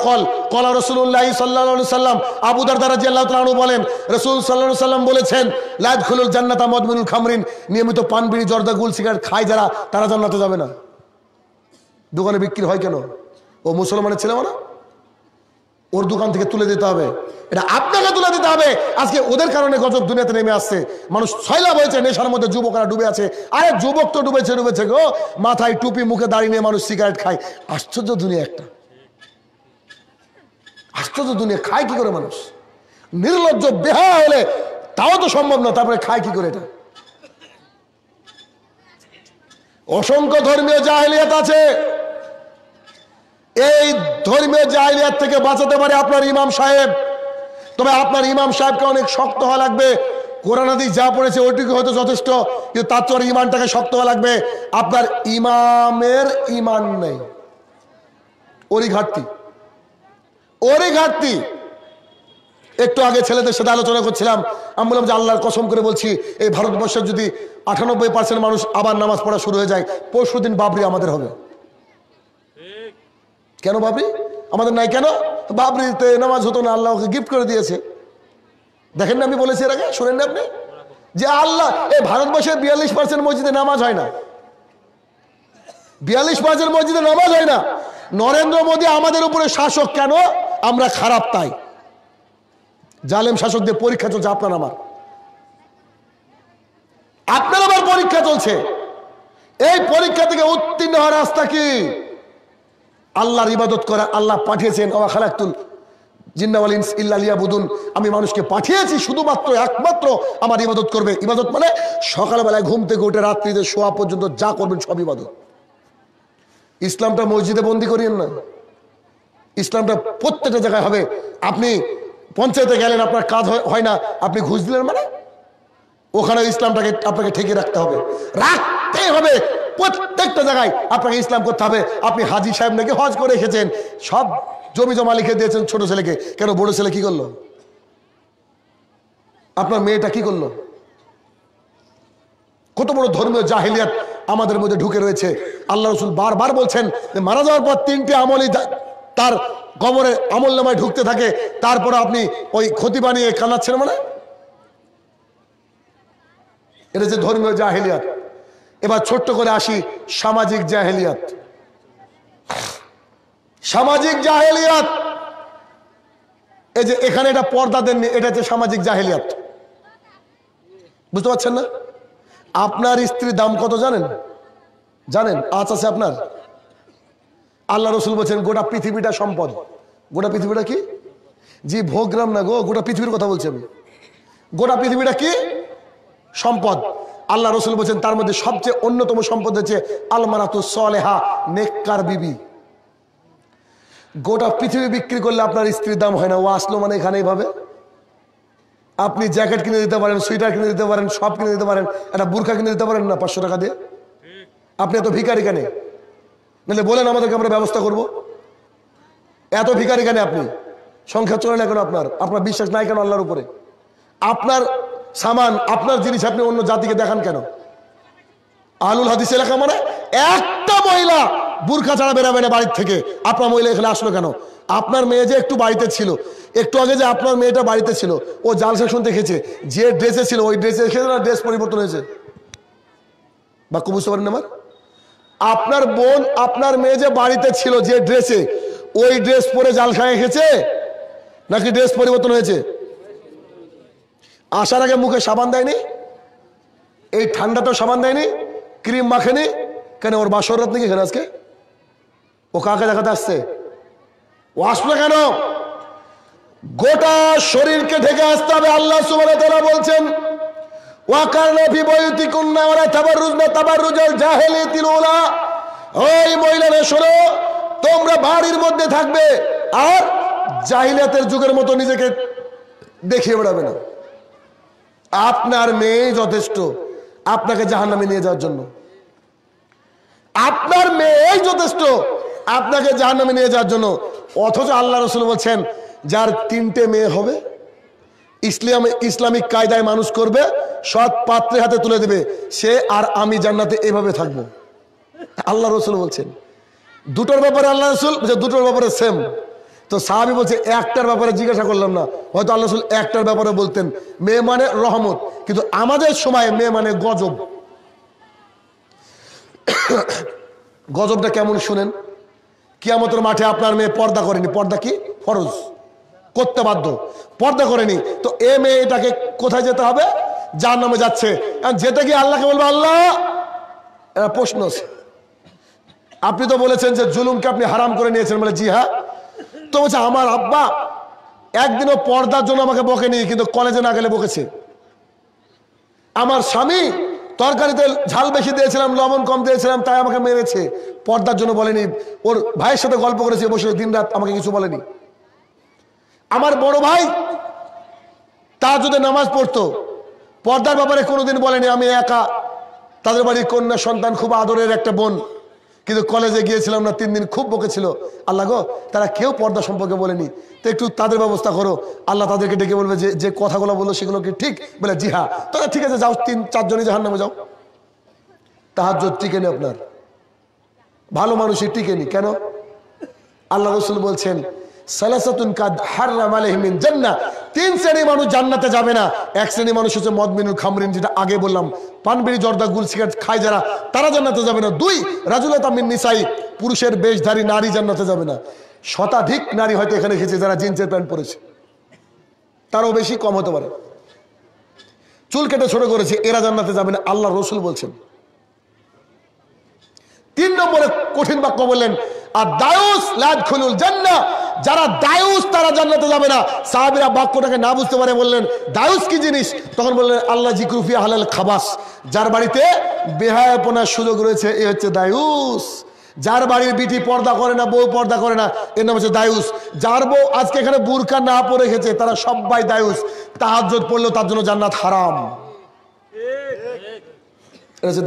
সাল্লাম বলেছেন মদমিনুল খামরিন নিয়মিত পান বিড়ি জর্দা গুল সিগারেট খায় যারা তারা জান্নাতে যাবে না দোকানে বিক্রি হয় কেন ও মুসলমানের ছেলে না ওর দোকান থেকে তুলে দিতে হবে এটা আপনাকে তুলে দিতে হবে আজকে ওদের কারণে গজব দুনিয়াতে নেমে আসছে মানুষ ছয়লা হয়েছে নেশার মধ্যে যুবকরা ডুবে আছে আরে যুবক তো ডুবেছে ডুবেছে গো মাথায় টুপি মুখে দাঁড়িয়ে নিয়ে মানুষ সিগারেট খায় আশ্চর্য দুনিয়া একটা আশ্চর্য দুনিয়া খায় কি করে মানুষ নির্লজ্জ বেহা হলে তাও তো সম্ভব না তারপরে খায় কি করে এটা অসংখ্য ধর্মীয় জাহেলিয়াত আছে এই ধর্মীয় জাহিলিয়াত থেকে বাঁচাতে পারে আপনার ইমাম সাহেব তবে আপনার ইমাম সাহেবকে অনেক শক্ত হওয়া লাগবে কোরআনাদি যা পড়েছে ওইটুকু হয়তো যথেষ্ট কিন্তু তার চর ইমানটাকে শক্ত হওয়া লাগবে আপনার ইমামের ইমান নেই ওরই ঘাটতি ওরই ঘাটতি একটু আগে ছেলেদের সাথে আলোচনা করছিলাম আমি বললাম যে আল্লাহর কসম করে বলছি এই ভারতবর্ষের যদি আটানব্বই পার্সেন্ট মানুষ আবার নামাজ পড়া শুরু হয়ে যায় পরশু দিন বাবরি আমাদের হবে কেন বাবরি আমাদের নাই কেন তো নামাজ হতো না আল্লাহ গিফট করে দিয়েছে দেখেন না আমি বলেছি এর আগে শোনেন না আপনি যে আল্লাহ এই ভারতবর্ষের বিয়াল্লিশ পার্সেন্ট মসজিদে নামাজ হয় না বিয়াল্লিশ পার্সেন্ট মসজিদে নামাজ হয় না নরেন্দ্র মোদী আমাদের উপরে শাসক কেন আমরা খারাপ তাই জালেম শাসকদের পরীক্ষা চলছে আপনার আমার আপনার আবার পরীক্ষা চলছে এই পরীক্ষা থেকে উত্তীর্ণ হওয়ার রাস্তা কি আল্লাহর ইবাদত করা আল্লাহ পাঠিয়েছেন ওয়া খালাক্তুল জিন্নাওয়াল ইল্লা বুদুন আমি মানুষকে পাঠিয়েছি শুধুমাত্র একমাত্র আমার ইবাদত করবে ইবাদত মানে সকালবেলায় ঘুম থেকে উঠে রাত্রিতে শোয়া পর্যন্ত যা করবেন সব ইবাদত ইসলামটা মসজিদে বন্দি করিয়েন না ইসলামটা প্রত্যেকটা জায়গায় হবে আপনি পঞ্চায়েতে গেলেন আপনার কাজ হয় না আপনি ঘুষ দিলেন মানে ওখানে ইসলামটাকে আপনাকে ঠেকে রাখতে হবে রাখতে হবে প্রত্যেকটা জায়গায় আপনাকে ইসলাম করতে হবে আপনি হাজি সাহেব নাকি হজ করে এসেছেন সব জমি জমা লিখে দিয়েছেন ছোট ছেলেকে কেন বড় ছেলে কি করলো আপনার মেয়েটা কি করলো কত বড় ধর্মীয় জাহিলিয়াত আমাদের মধ্যে ঢুকে রয়েছে আল্লাহ রসুল বারবার বলছেন মারা যাওয়ার পর তিনটি আমলই তার কবরে আমল নামায় ঢুকতে থাকে তারপরে আপনি ওই ক্ষতি বানিয়ে কানাচ্ছেন মানে এটা যে ধর্মীয় জাহিলিয়াত এবার ছোট্ট করে আসি সামাজিক জাহেলিয়াত সামাজিক জাহেলিয়াত এই যে এখানে এটা পর্দা দেননি এটা হচ্ছে সামাজিক জাহেলিয়াত বুঝতে পারছেন না আপনার স্ত্রীর দাম কত জানেন জানেন আজ আছে আপনার আল্লাহ রসুল বলছেন গোটা পৃথিবীটা সম্পদ গোটা পৃথিবীটা কি জি ভোগ্রাম না গো গোটা পৃথিবীর কথা বলছি আমি গোটা পৃথিবীটা কি সম্পদ আল্লাহ রসুল বলছেন তার মধ্যে সবচেয়ে অন্যতম সম্পদ হচ্ছে আলমারাতু সলেহা নেককার বিবি গোটা পৃথিবী বিক্রি করলে আপনার স্ত্রীর দাম হয় না ও আসলো মানে এখানে এইভাবে আপনি জ্যাকেট কিনে দিতে পারেন সুইটার কিনে দিতে পারেন সব কিনে দিতে পারেন একটা বুর্খা কিনে দিতে পারেন না পাঁচশো টাকা দিয়ে আপনি এত ভিকারি কেনে নাহলে বলেন আমাদেরকে আমরা ব্যবস্থা করব এত ভিকারি কেনে আপনি সংখ্যা চলে না কেন আপনার আপনার বিশ্বাস নাই কেন আল্লাহর উপরে আপনার সামান আপনার জিনিস আপনি অন্য জাতিকে দেখান কেন আলুল হাদিস এলাকা মানে একটা মহিলা বুর্খা ছাড়া বেরাবে না বাড়ির থেকে আপনার মহিলা এখানে আসলো কেন আপনার মেয়ে যে একটু বাড়িতে ছিল একটু আগে যে আপনার মেয়েটা বাড়িতে ছিল ও জালসা শুনতে খেয়েছে যে ড্রেসে ছিল ওই ড্রেসে খেয়েছে না ড্রেস পরিবর্তন হয়েছে বা বুঝতে পারেন আমার আপনার বোন আপনার মেয়ে যে বাড়িতে ছিল যে ড্রেসে ওই ড্রেস পরে জালসা খেয়েছে নাকি ড্রেস পরিবর্তন হয়েছে আসার আগে মুখে সাবান দেয়নি এই ঠান্ডাতেও সাবান দেয়নি ক্রিম মাখেনি কেন ওর বাসর রাত নাকি এখানে আজকে ও কাকে দেখাতে আসছে ও আসলো কেন গোটা শরীরকে ঢেকে আসতে হবে আল্লাহ সুবাহ তারা বলছেন ওই মহিলারা তোমরা বাড়ির মধ্যে থাকবে আর জাহিলাতের যুগের মতো নিজেকে দেখিয়ে বেড়াবে না আপনার মেয়ে যথেষ্ট আপনাকে জাহান নামে নিয়ে যাওয়ার জন্য আপনার মেয়ে যথেষ্ট আপনাকে জাহান নামে নিয়ে যাওয়ার জন্য অথচ আল্লাহ রসুল বলছেন যার তিনটে মেয়ে হবে ইসলাম ইসলামিক কায়দায় মানুষ করবে সৎ পাত্রের হাতে তুলে দেবে সে আর আমি জান্নাতে এভাবে থাকবো আল্লাহ রসুল বলছেন দুটোর ব্যাপারে আল্লাহ রসুল দুটোর ব্যাপারে সেম তো সাহাবি বলছে একটার ব্যাপারে জিজ্ঞাসা করলাম না হয়তো আল্লাহ রসুল একটার ব্যাপারে বলতেন মেয়ে মানে রহমত কিন্তু আমাদের সময়ে মেয়ে মানে গজব গজবটা কেমন শুনেন কিয়ামতের মাঠে আপনার মেয়ে পর্দা করেনি পর্দা কি ফরজ করতে বাধ্য পর্দা করেনি তো এ মেয়ে এটাকে কোথায় যেতে হবে যার নামে যাচ্ছে যেটা কি আল্লাহকে বলবে আল্লাহ প্রশ্ন আছে আপনি তো বলেছেন যে জুলুমকে আপনি হারাম করে নিয়েছেন বলে জি হ্যাঁ তো বলছে আমার আব্বা একদিনও পর্দার জন্য আমাকে বকেনি কিন্তু কলেজে না গেলে বকেছে আমার স্বামী তরকারিতে ঝাল বেশি দিয়েছিলাম লবণ কম দিয়েছিলাম তাই আমাকে মেরেছে পর্দার জন্য বলেনি ওর ভাইয়ের সাথে গল্প করেছে বসে দিন রাত আমাকে কিছু বলেনি আমার বড় ভাই তা যদি নামাজ পড়তো পর্দার ব্যাপারে কোনোদিন বলেনি আমি একা তাদের বাড়ির কন্যা সন্তান খুব আদরের একটা বোন কিন্তু কলেজে গিয়েছিলাম না তিন দিন খুব বকে ছিল আল্লাহ গো তারা কেউ পর্দা সম্পর্কে বলেনি তো একটু তাদের ব্যবস্থা করো আল্লাহ তাদেরকে ডেকে বলবে যে যে কথাগুলো বললো সেগুলো কি ঠিক বলে জি হ্যাঁ তোরা ঠিক আছে যাও তিন চারজনই যাহার নামে যাও তাহার জোর টিকে নেই আপনার ভালো মানুষই টিকে কেন আল্লাহ রসুল বলছেন পুরুষের বেশধারী নারী জান্নাতে যাবে না শতাধিক নারী হয়তো এখানে এসেছে যারা জিন্সের প্যান্ট পরেছে তারও বেশি কম হতে পারে চুল কেটে ছোট করেছে এরা জান্নাতে যাবে না আল্লাহ রসুল বলছেন তিন নম্বরে কঠিন বাক্য বললেন আর দায়ুস লাজ খুলুল জান্না যারা দায়ুস তারা জান্নাতে যাবে না সাহাবিরা বাক্যটাকে না বুঝতে পারে বললেন দায়ুস কি জিনিস তখন বললেন আল্লাহ জিকুফিয়া হালাল খাবাস যার বাড়িতে বেহায়াপনার সুযোগ রয়েছে এ হচ্ছে দায়ুস যার বাড়ির বিটি পর্দা করে না বউ পর্দা করে না এর নাম হচ্ছে দায়ুস যার বউ আজকে এখানে বুরখা না পরে খেছে তারা সবাই দায়ুস তাহাজত পড়লেও তার জন্য জান্নাত হারাম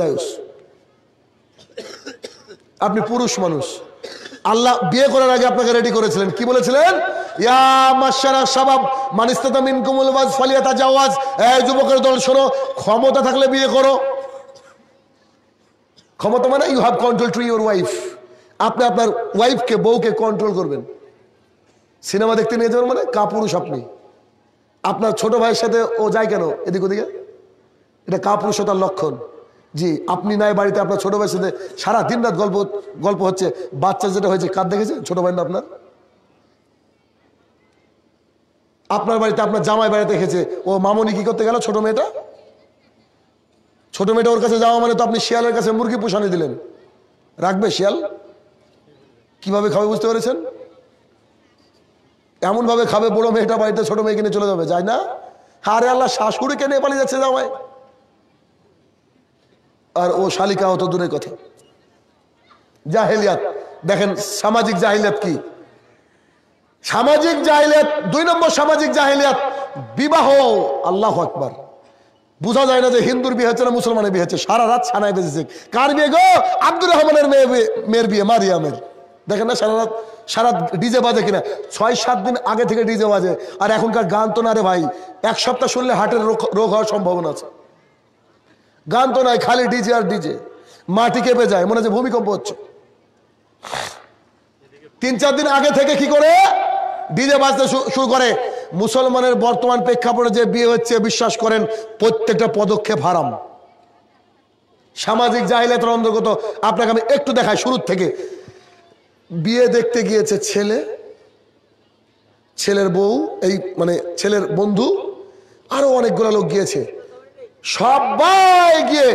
দায়ুস আপনি পুরুষ মানুষ আল্লাহ বিয়ে করার আগে আপনাকে রেডি করেছিলেন কি বলেছিলেন যুবকের দল শোনো ক্ষমতা থাকলে বিয়ে করো ক্ষমতা মানে you have control to your wife আপনি আপনার ওয়াইফকে বউকে কন্ট্রোল করবেন সিনেমা দেখতে নিয়ে যাবেন মানে কাপুরুষ আপনি আপনার ছোট ভাইয়ের সাথে ও যায় কেন এদিক ওদিকে এটা কাপুরুষতার লক্ষণ জি আপনি নাই বাড়িতে আপনার ছোটো ভাইয়ের সাথে সারা দিন রাত গল্প গল্প হচ্ছে বাচ্চা যেটা হয়েছে কার দেখেছে ছোটো ভাই না আপনার আপনার বাড়িতে আপনার জামাই বাড়িতে দেখেছে ও মামনি কি করতে গেল ছোট মেয়েটা ছোট মেয়েটা ওর কাছে যাওয়া মানে তো আপনি শিয়ালের কাছে মুরগি পোষানি দিলেন রাখবে শিয়াল কিভাবে খাবে বুঝতে পেরেছেন এমনভাবে খাবে বড় মেয়েটা বাড়িতে ছোট মেয়ে কিনে চলে যাবে যায় না হারে আল্লাহ শাশুড়ি কেনে পালিয়ে যাচ্ছে জামাই আর ও শালিকা হতো দূরের কথা জাহেলিয়াত দেখেন সামাজিক জাহিলিয়াত কি সামাজিক জাহিলিয়াত দুই নম্বর সামাজিক জাহিলিয়াত বিবাহ আল্লাহ আকবার বোঝা যায় না যে হিন্দুর বিয়ে হচ্ছে না মুসলমানের বিয়ে হচ্ছে সারা রাত ছানায় বেজেছে কার বিয়ে গো আব্দুর রহমানের মেয়ে মেয়ের বিয়ে মারিয়ামের দেখেন না সারা রাত সারা ডিজে বাজে কিনা ছয় সাত দিন আগে থেকে ডিজে বাজে আর এখনকার গান তো না রে ভাই এক সপ্তাহ শুনলে হার্টের রোগ রোগ হওয়ার সম্ভাবনা আছে গান তো নাই খালি ডিজে আর ডিজে মাটি কেঁপে যায় মনে হচ্ছে ভূমিকম্প হচ্ছে তিন চার দিন আগে থেকে কি করে ডিজে বাজতে শুরু করে মুসলমানের বর্তমান প্রেক্ষাপটে যে বিয়ে হচ্ছে বিশ্বাস করেন প্রত্যেকটা পদক্ষেপ হারাম সামাজিক জাহিলাতের অন্তর্গত আপনাকে আমি একটু দেখাই শুরুর থেকে বিয়ে দেখতে গিয়েছে ছেলে ছেলের বউ এই মানে ছেলের বন্ধু আরও অনেকগুলো লোক গিয়েছে সবাই গিয়ে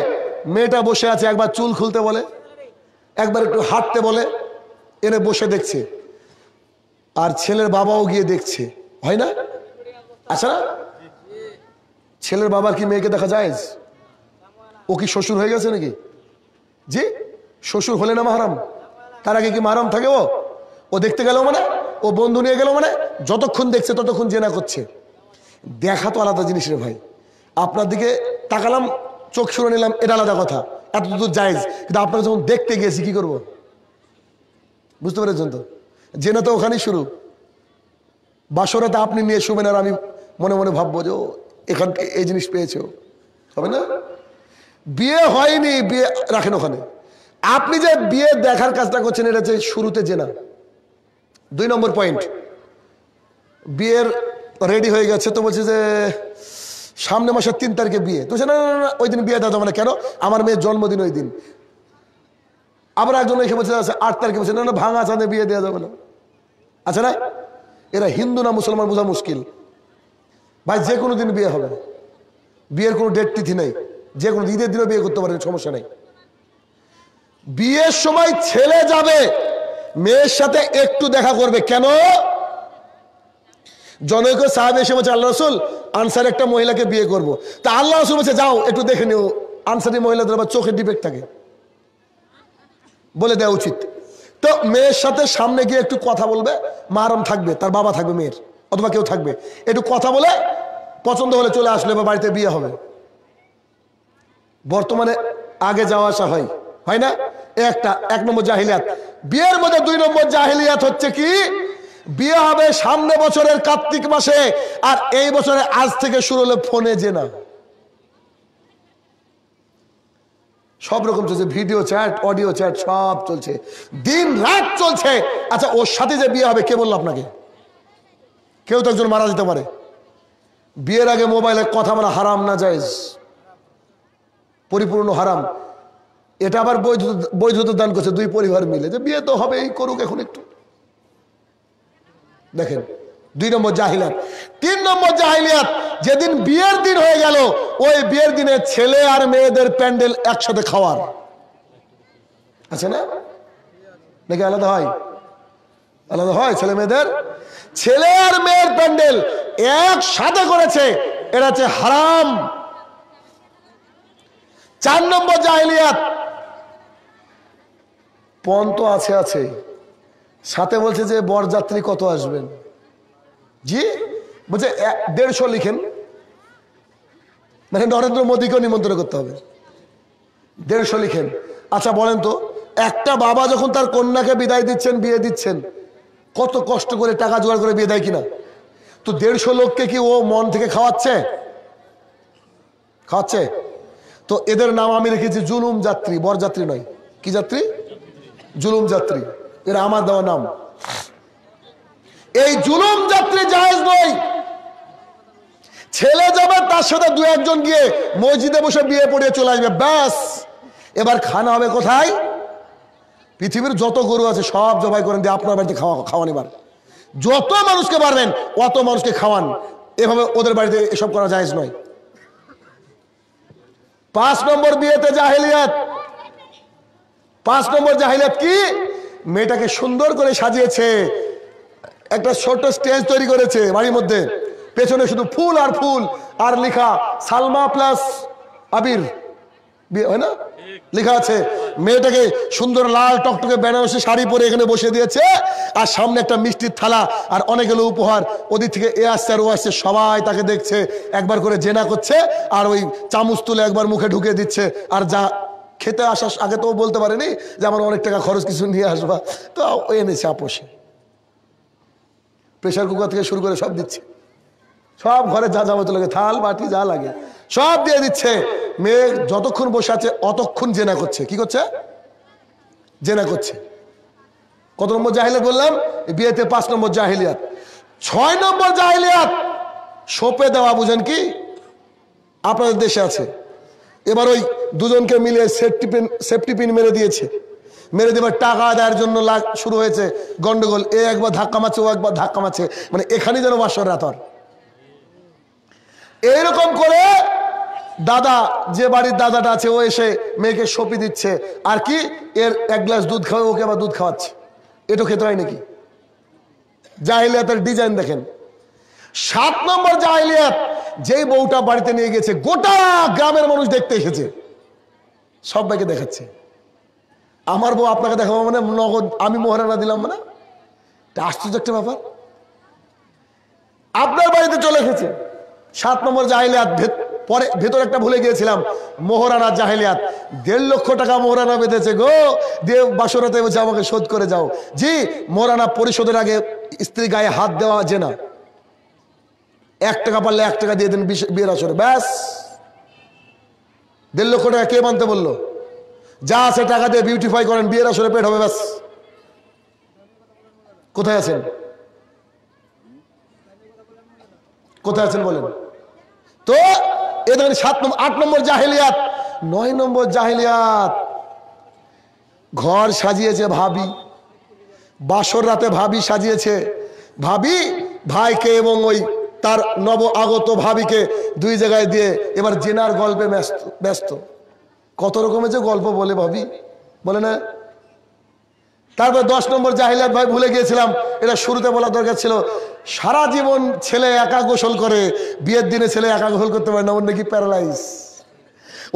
মেয়েটা বসে আছে একবার চুল খুলতে বলে একবার একটু হাঁটতে বলে এনে বসে দেখছে আর ছেলের বাবাও গিয়ে দেখছে হয় না আচ্ছা না ছেলের বাবার কি মেয়েকে দেখা যায় ও কি শ্বশুর হয়ে গেছে নাকি জি শ্বশুর হলে না মাহারাম তার আগে কি মাহারাম থাকে ও ও দেখতে গেল মানে ও বন্ধু নিয়ে গেল মানে যতক্ষণ দেখছে ততক্ষণ জেনা করছে দেখা তো আলাদা জিনিস রে ভাই আপনার দিকে তাকালাম চোখ সরে নিলাম এটা আলাদা কথা এত দূর জায়েজ কিন্তু আপনার যখন দেখতে গিয়েছি কি করব। বুঝতে পেরেছেন তো জেনা তো ওখানেই শুরু বাসরাতে আপনি নিয়ে শুবেন আর আমি মনে মনে ভাববো যে এখান এই জিনিস পেয়েছ হবে না বিয়ে হয়নি বিয়ে রাখেন ওখানে আপনি যে বিয়ে দেখার কাজটা করছেন এটা হচ্ছে শুরুতে জেনা দুই নম্বর পয়েন্ট বিয়ের রেডি হয়ে গেছে তো বলছে যে সামনে মাসের তিন তারিখে বিয়ে তো না না না ওই দিন বিয়ে দেওয়া যাবে মানে না কেন আমার মেয়ের জন্মদিন ওই দিন আবার একজন এসে বলছে আছে আচ্ছা, আট তারিখে বলছে না না ভাঙা চাঁদে বিয়ে দেওয়া যাবে না আচ্ছা না এরা হিন্দু না মুসলমান বোঝা মুশকিল ভাই যে কোনো দিন বিয়ে হবে বিয়ের কোনো ডেট তিথি নেই যে কোনো ঈদের দিনও বিয়ে করতে পারেন সমস্যা নেই বিয়ের সময় ছেলে যাবে মেয়ের সাথে একটু দেখা করবে কেন জনৈক সাহেব এসে বলছে আল্লাহ রসুল আনসার একটা মহিলাকে বিয়ে করব। তা আল্লাহ রসুল বলছে যাও একটু দেখে নিও আনসারি মহিলাদের আবার চোখের ডিফেক্ট থাকে বলে দেওয়া উচিত তো মেয়ের সাথে সামনে গিয়ে একটু কথা বলবে মারম থাকবে তার বাবা থাকবে মেয়ের অথবা কেউ থাকবে একটু কথা বলে পছন্দ হলে চলে আসলে বা বাড়িতে বিয়ে হবে বর্তমানে আগে যাওয়া আসা হয় হয় না একটা এক নম্বর জাহিলিয়াত বিয়ের মধ্যে দুই নম্বর জাহিলিয়াত হচ্ছে কি বিয়ে হবে সামনে বছরের কার্তিক মাসে আর এই বছরে আজ থেকে শুরু হলে ফোনে যে না সব রকম চলছে ভিডিও চ্যাট অডিও চ্যাট সব চলছে দিন রাত চলছে আচ্ছা ওর সাথে যে বিয়ে হবে কে বললো আপনাকে কেউ তো একজন মারা যেতে পারে বিয়ের আগে মোবাইলে কথা বলা হারাম না যায় পরিপূর্ণ হারাম এটা আবার বৈধ বৈধতা দান করছে দুই পরিবার মিলে যে বিয়ে তো হবেই করুক এখন একটু দেখেন দুই নম্বর জাহিলাত তিন নম্বর জাহিলিয়াত যেদিন বিয়ের দিন হয়ে গেল ওই বিয়ের দিনে ছেলে আর মেয়েদের প্যান্ডেল একসাথে খাওয়ার আছে না নাকি আলাদা হয় আলাদা হয় ছেলে মেয়েদের ছেলে আর মেয়ের প্যান্ডেল একসাথে করেছে এটা হচ্ছে হারাম চার নম্বর জাহিলিয়াত পন্ত আছে আছে সাথে বলছে যে বরযাত্রী কত আসবেন জি বলছে দেড়শো লিখেন মানে নরেন্দ্র মোদীকেও নিমন্ত্রণ করতে হবে দেড়শো লিখেন আচ্ছা বলেন তো একটা বাবা যখন তার কন্যাকে বিদায় দিচ্ছেন বিয়ে দিচ্ছেন কত কষ্ট করে টাকা জোগাড় করে বিয়ে দেয় কিনা তো দেড়শো লোককে কি ও মন থেকে খাওয়াচ্ছে খাওয়াচ্ছে তো এদের নাম আমি রেখেছি জুলুম যাত্রী বরযাত্রী নয় কি যাত্রী জুলুম যাত্রী এরা আমার দেওয়া নাম এই জুলুম যাত্রী জাহাজ নয় ছেলে যাবে তার সাথে দু একজন গিয়ে মসজিদে বসে বিয়ে পড়িয়ে চলে আসবে ব্যাস এবার খানা হবে কোথায় পৃথিবীর যত গরু আছে সব জবাই করেন দিয়ে আপনার বাড়িতে খাওয়া খাওয়ান এবার যত মানুষকে পারবেন অত মানুষকে খাওয়ান এভাবে ওদের বাড়িতে এসব করা যায় নয় পাঁচ নম্বর বিয়েতে জাহেলিয়াত পাঁচ নম্বর জাহেলিয়াত কি মেয়েটাকে সুন্দর করে সাজিয়েছে একটা ছোট স্টেজ তৈরি করেছে বাড়ির মধ্যে পেছনে শুধু ফুল আর ফুল আর লেখা সালমা প্লাস আবির হয় না লেখা আছে মেয়েটাকে সুন্দর লাল টকটকে বেনারসি শাড়ি পরে এখানে বসে দিয়েছে আর সামনে একটা মিষ্টির থালা আর অনেকগুলো উপহার ওদিক থেকে এ আসছে আর ও আসছে সবাই তাকে দেখছে একবার করে জেনা করছে আর ওই চামচ তুলে একবার মুখে ঢুকে দিচ্ছে আর যা খেতে আসার আগে তো বলতে পারেনি যে আমার অনেক টাকা খরচ কিছু নিয়ে আসবা তো এনেছে আপোষে প্রেশার কুকার থেকে শুরু করে সব দিচ্ছে সব ঘরে যা যাবত লাগে থাল বাটি যা লাগে সব দিয়ে দিচ্ছে মেয়ে যতক্ষণ বসে আছে অতক্ষণ জেনা করছে কি করছে জেনা করছে কত নম্বর জাহিলিয়াত বললাম বিয়েতে পাঁচ নম্বর জাহিলিয়াত ছয় নম্বর জাহিলিয়াত সোপে দেওয়া বুঝেন কি আপনাদের দেশে আছে এবার ওই দুজনকে মিলে সেফটি পিন সেফটি পিন মেরে দিয়েছে মেরে দেবার টাকা আদায়ের জন্য শুরু হয়েছে গন্ডগোল এ একবার ধাক্কা মাছে ও একবার ধাক্কা মাছে মানে এখানেই যেন বাসর রাতর এইরকম করে দাদা যে বাড়ির দাদাটা আছে ও এসে মেয়েকে সপি দিচ্ছে আর কি এর এক গ্লাস দুধ খাওয়া ওকে আবার দুধ খাওয়াচ্ছে এটা খেতে হয় নাকি জাহিলিয়াতের ডিজাইন দেখেন সাত নম্বর জাহিলিয়াত যেই বউটা বাড়িতে নিয়ে গেছে গোটা গ্রামের মানুষ দেখতে এসেছে সবাইকে দেখাচ্ছে আমার বউ আপনাকে দেখাবো মানে নগদ আমি মহারানা দিলাম মানে আশ্চর্য একটা ব্যাপার আপনার বাড়িতে চলে এসেছে সাত নম্বর জাহিলিয়াত পরে ভেতর একটা ভুলে গিয়েছিলাম মহারানা জাহিলিয়াত দেড় লক্ষ টাকা মোহরানা বেঁধেছে গো দিয়ে বাসরাতে বলছে আমাকে শোধ করে যাও জি মহারানা পরিশোধের আগে স্ত্রী গায়ে হাত দেওয়া যে না এক টাকা পারলে এক টাকা দিয়ে দেন বিয়ের আসরে ব্যাস দেড় লক্ষ টাকা কে মানতে বললো যা আছে টাকা দিয়ে বিউটিফাই করেন বিয়ের আসরে পেট হবে ব্যাস কোথায় আছেন কোথায় আছেন বলেন তো এ এদের সাত নম্বর আট নম্বর জাহেলিয়াত নয় নম্বর জাহেলিয়াত ঘর সাজিয়েছে ভাবি বাসর রাতে ভাবি সাজিয়েছে ভাবি ভাইকে এবং ওই তার নব আগত ভাবিকে দুই জায়গায় দিয়ে এবার জেনার গল্পে ব্যস্ত ব্যস্ত কত রকমের যে গল্প বলে ভাবি বলে না তারপর দশ নম্বর জাহিলাত ভাই ভুলে গিয়েছিলাম এটা শুরুতে বলা দরকার ছিল সারা জীবন ছেলে একা গোসল করে বিয়ের দিনে ছেলে একা গোসল করতে পারে না ওর নাকি প্যারালাইজ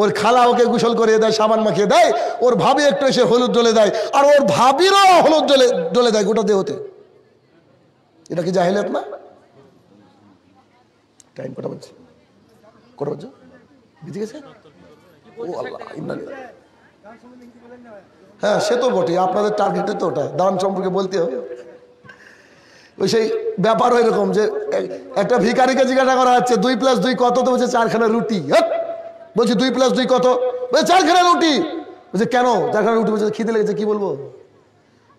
ওর খালা ওকে গোসল করে দেয় সাবান মাখিয়ে দেয় ওর ভাবি একটু এসে হলুদ ডলে দেয় আর ওর ভাবিরও হলুদ ডলে ডলে দেয় গোটা দেহতে এটা কি জাহিলাত না টাইম কটা বাজছে কটা বাজছে বেঁচে গেছে ও আল্লাহ হ্যাঁ সে তো বটে আপনাদের টার্গেটে তো ওটা দান সম্পর্কে বলতে হবে ওই সেই ব্যাপার এরকম যে একটা ভিকারিকে জিজ্ঞাসা করা হচ্ছে দুই প্লাস দুই কত তো বলছে চারখানা রুটি হ্যাঁ, বলছি দুই প্লাস দুই কত বলছে চারখানা রুটি বলছে কেন চারখানা রুটি বলছে খিদে লেগেছে কি বলবো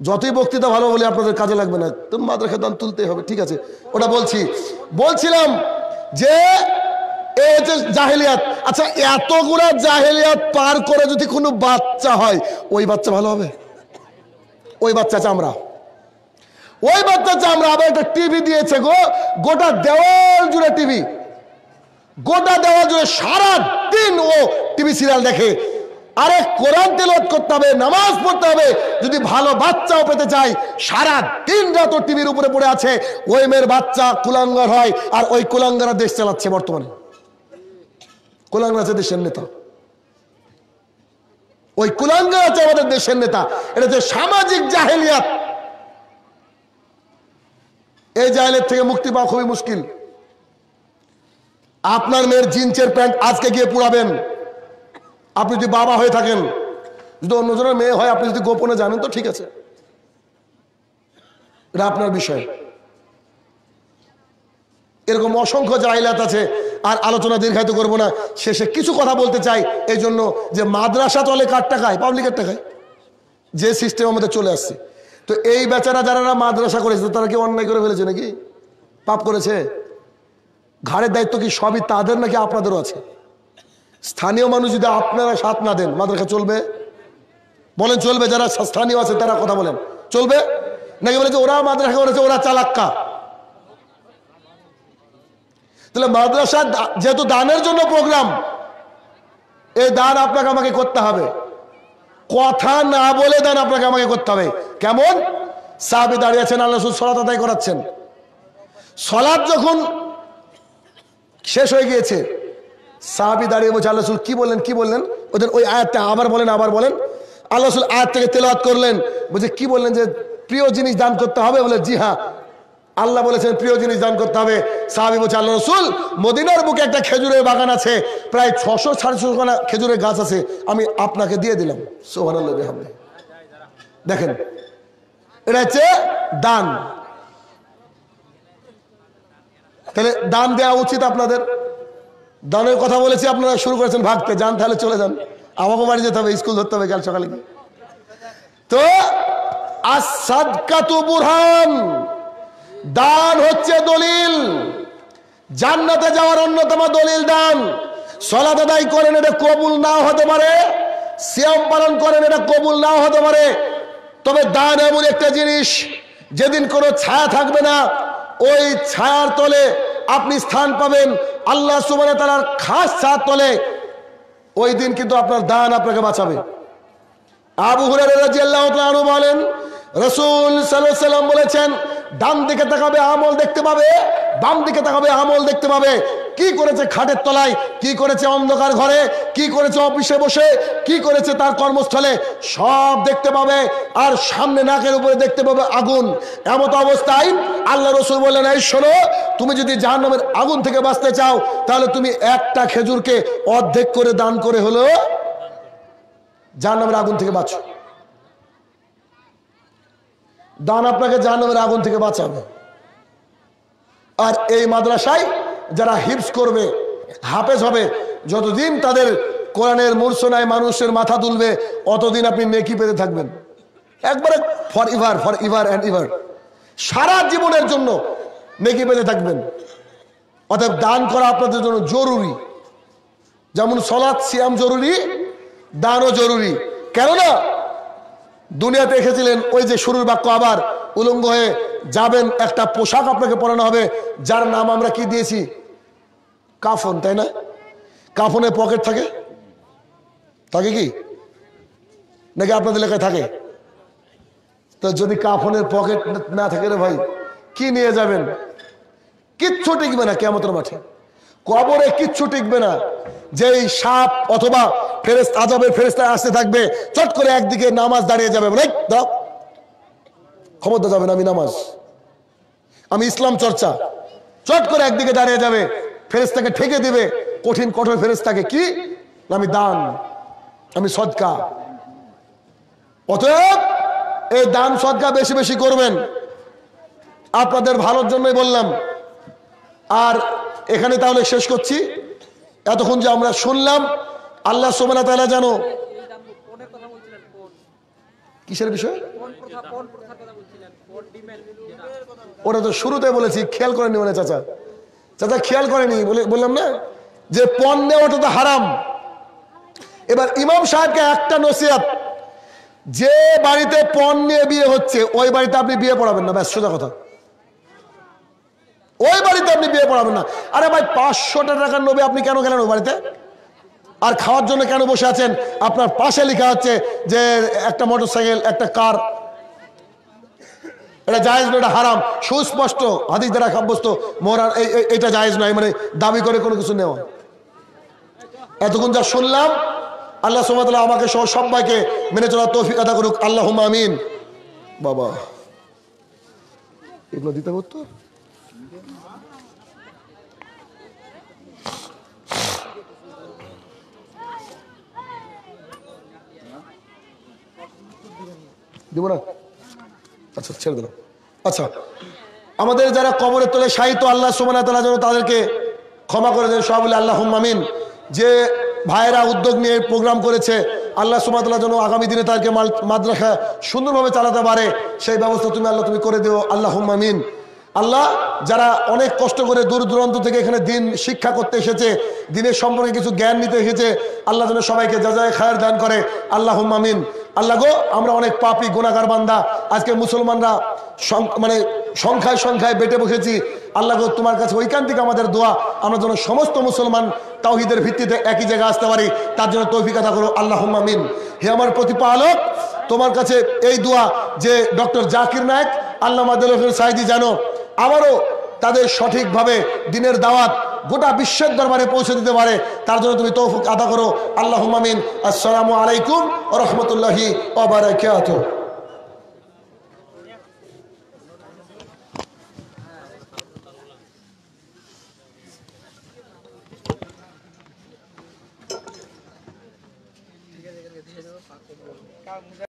যতই বক্তৃতা ভালো বলে আপনাদের কাজে লাগবে না তো মাদ্রাসা দান তুলতে হবে ঠিক আছে ওটা বলছি বলছিলাম যে এ হচ্ছে জাহেলিয়াত আচ্ছা এতগুলা জাহেলিয়াত পার করে যদি কোনো বাচ্চা হয় ওই বাচ্চা ভালো হবে ওই বাচ্চা চামড়া ওই বাচ্চা চামড়া আবার একটা টিভি দিয়েছে গো গোটা দেওয়াল জুড়ে টিভি গোটা দেওয়াল জুড়ে সারা দিন ও টিভি সিরিয়াল দেখে আরে কোরআন তেলত করতে হবে নামাজ পড়তে হবে যদি ভালো বাচ্চাও পেতে চাই সারা দিন রাত টিভির উপরে পড়ে আছে ওই মেয়ের বাচ্চা কুলাঙ্গার হয় আর ওই কুলাঙ্গারা দেশ চালাচ্ছে বর্তমানে কুলাঙ্গার আছে দেশের নেতা ওই কুলাঙ্গার আছে আমাদের দেশের নেতা এটা হচ্ছে সামাজিক জাহেলিয়াত এই জাহেলের থেকে মুক্তি পাওয়া খুবই মুশকিল আপনার মেয়ের জিন্সের প্যান্ট আজকে গিয়ে পুরাবেন আপনি যদি বাবা হয়ে থাকেন যদি অন্যজনের মেয়ে হয় আপনি যদি গোপনে জানেন তো ঠিক আছে এটা আপনার বিষয় এরকম অসংখ্য জাহিলাত আছে আর আলোচনা দীর্ঘায়িত করবো না শেষে কিছু কথা বলতে চাই এই জন্য যে মাদ্রাসা চলে কার টাকায় পাবলিকের টাকায় যে সিস্টেম আমাদের চলে আসছে তো এই বেচারা যারা মাদ্রাসা করেছে তারা কি অন্যায় করে ফেলেছে নাকি পাপ করেছে ঘাড়ের দায়িত্ব কি সবই তাদের নাকি আপনাদেরও আছে স্থানীয় মানুষ যদি আপনারা সাথ না দেন মাদ্রাসা চলবে বলেন চলবে যারা স্থানীয় আছে তারা কথা বলেন চলবে নাকি বলেছে ওরা মাদ্রাসা করেছে ওরা চালাক্কা তাহলে মাদ্রাসা যেহেতু দানের জন্য প্রোগ্রাম এই দান আপনাকে আমাকে করতে হবে কথা না বলে দান আপনাকে আমাকে করতে হবে কেমন সাহাবি আছেন আল্লাহ সলাত আদায় করাচ্ছেন সলাদ যখন শেষ হয়ে গিয়েছে সাহাবি দাঁড়িয়ে বলছে আল্লাহ কি বললেন কি বললেন ওদের ওই আয়াতটা আবার বলেন আবার বলেন আল্লাহ আয়াত থেকে তেলাত করলেন বলছে কি বললেন যে প্রিয় জিনিস দান করতে হবে বলে জি হ্যাঁ আল্লাহ বলেছেন প্রিয় জিনিস দান করতে হবে সাহাবি বলছে আল্লাহ রসুল মদিনার বুকে একটা খেজুরের বাগান আছে প্রায় ছশো সাড়ে ছশো খানা খেজুরের গাছ আছে আমি আপনাকে দিয়ে দিলাম সোহান দেখেন এটা হচ্ছে দান তাহলে দান দেওয়া উচিত আপনাদের দানের কথা বলেছি আপনারা শুরু করেছেন ভাগতে যান তাহলে চলে যান আমাকে বাড়ি যেতে হবে স্কুল ধরতে হবে কাল সকালে তো আসাদকাতু বুরহান দান হচ্ছে দলিল জান্নাতে যাওয়ার অন্যতম দলিল দান সলা আদায় করেন এটা কবুল নাও হতে পারে শ্যাম পালন করেন এটা কবুল নাও হতে পারে তবে দান এমন একটা জিনিস যেদিন কোনো ছায়া থাকবে না ওই ছায়ার তলে আপনি স্থান পাবেন আল্লাহ সুবানে তালার খাস সাত তলে ওই দিন কিন্তু আপনার দান আপনাকে বাঁচাবে আবু হুরার রাজি আল্লাহ বলেন রসুল সাল্লাম বলেছেন ডান দিকে তাকাবে আমল দেখতে পাবে বাম দিকে তাকাবে আমল দেখতে পাবে কি করেছে খাটের তলায় কি করেছে অন্ধকার ঘরে কি করেছে অফিসে বসে কি করেছে তার কর্মস্থলে সব দেখতে পাবে আর সামনে নাকের উপরে দেখতে পাবে আগুন এমতো অবস্থায় আল্লাহ রসুল বললেন এই শোনো তুমি যদি জাহান্নামের আগুন থেকে বাঁচতে চাও তাহলে তুমি একটা খেজুরকে অর্ধেক করে দান করে হলো জাহান্নামের আগুন থেকে বাঁচো দান আপনাকে জাহান্নামের আগুন থেকে বাঁচাবে আর এই মাদ্রাসায় যারা হিপস করবে হাফেজ হবে যতদিন তাদের কোরআনের মূর্ছনায় মানুষের মাথা তুলবে অতদিন আপনি নেকি পেতে থাকবেন একবারে forever forever and ever সারা জীবনের জন্য নেকি পেতে থাকবেন অর্থাৎ দান করা আপনাদের জন্য জরুরি যেমন সলাৎ সিয়াম জরুরি দানও জরুরি কেননা দুনিয়াতে এসেছিলেন ওই যে শুরুর বাক্য আবার উলঙ্গ হয়ে যাবেন একটা পোশাক আপনাকে পরানো হবে যার নাম আমরা কি দিয়েছি কাফন তাই না কাফনে পকেট থাকে থাকে কি নাকি আপনাদের লেখায় থাকে তো যদি কাফনের পকেট না থাকে রে ভাই কি নিয়ে যাবেন কিচ্ছু টিকবে না কেমতের মাঠে কবরে কিচ্ছু টিকবে না যেই সাপ অথবা ফেরেস্ত আজাবের ফেরেস্তা আসতে থাকবে চট করে একদিকে নামাজ দাঁড়িয়ে যাবে বলে দাও ক্ষমতা যাবে না আমি নামাজ আমি ইসলাম চর্চা চট করে একদিকে দাঁড়িয়ে যাবে ফেরেস্তাকে ঠেকে দিবে কঠিন কঠোর ফেরেস্তাকে কি আমি দান আমি সদকা অতএব এই দান সদকা বেশি বেশি করবেন আপনাদের ভালোর জন্যই বললাম আর এখানে তাহলে শেষ করছি এতক্ষণ যে আমরা শুনলাম আল্লাহ সোমানা তালা জানো কিসের বিষয় ওরা তো শুরুতে বলেছি খেয়াল করেনি মানে চাচা চাচা খেয়াল করেনি বললাম না যে পণ নেওয়া ওটা তো হারাম এবার ইমাম সাহেবকে একটা নসিহাত যে বাড়িতে পণ নিয়ে বিয়ে হচ্ছে ওই বাড়িতে আপনি বিয়ে পড়াবেন না ব্যাস সোজা কথা ওই বাড়িতে আপনি বিয়ে পড়াবেন না আরে ভাই পাঁচশো টাকার নবী আপনি কেন গেলেন ওই বাড়িতে আর খাওয়ার জন্য কেন বসে আছেন আপনার পাশে লেখা হচ্ছে যে একটা মোটরসাইকেল একটা কার এটা জায়েজ নয় এটা হারাম সুস্পষ্ট হাদিস দ্বারা সাব্যস্ত মোহরার এটা জায়েজ নয় মানে দাবি করে কোনো কিছু নেওয়া এতক্ষণ যা শুনলাম আল্লাহ সুমতাল্লাহ আমাকে সহ সবাইকে মেনে চলার তৌফিক আদা করুক আল্লাহ আমিন বাবা এগুলো দিতে করতো দেবো না আচ্ছা ছেড়ে দিল আচ্ছা আমাদের যারা কবরে তোলে সাহিত্য আল্লাহ সুমানা তালা যেন তাদেরকে ক্ষমা করে দেন সবাই আল্লাহ মামিন যে ভাইয়েরা উদ্যোগ নিয়ে প্রোগ্রাম করেছে আল্লাহ সুমাতলা যেন আগামী দিনে তাদেরকে মাদ্রাসা সুন্দরভাবে চালাতে পারে সেই ব্যবস্থা তুমি আল্লাহ তুমি করে দিও আল্লাহ মামিন আল্লাহ যারা অনেক কষ্ট করে দূর দূরান্ত থেকে এখানে দিন শিক্ষা করতে এসেছে দিনের সম্পর্কে কিছু জ্ঞান নিতে এসেছে আল্লাহ যেন সবাইকে যা যায় খায়ের দান করে আল্লাহ মামিন আল্লাহ গো আমরা অনেক পাপি গোনাকার বান্দা আজকে মুসলমানরা মানে সংখ্যায় সংখ্যায় বেটে বসেছি আল্লাহ গো তোমার কাছে ওইখান থেকে আমাদের দোয়া আমরা যেন সমস্ত মুসলমান তাওহিদের ভিত্তিতে একই জায়গায় আসতে পারি তার জন্য তৌফিকতা করো আল্লাহ মামিন হে আমার প্রতিপালক তোমার কাছে এই দোয়া যে ডক্টর জাকির নায়ক আল্লাহ মাদুল সাহিদি জানো আবারও তাদের সঠিকভাবে দিনের দাওয়াত গোটা বিশ্বের দরবারে পৌঁছে দিতে পারে তার জন্য তুমি তৌফুক আদা করো আল্লাহ মামিন আসসালামু আলাইকুম রহমতুল্লাহি ওবরাকাত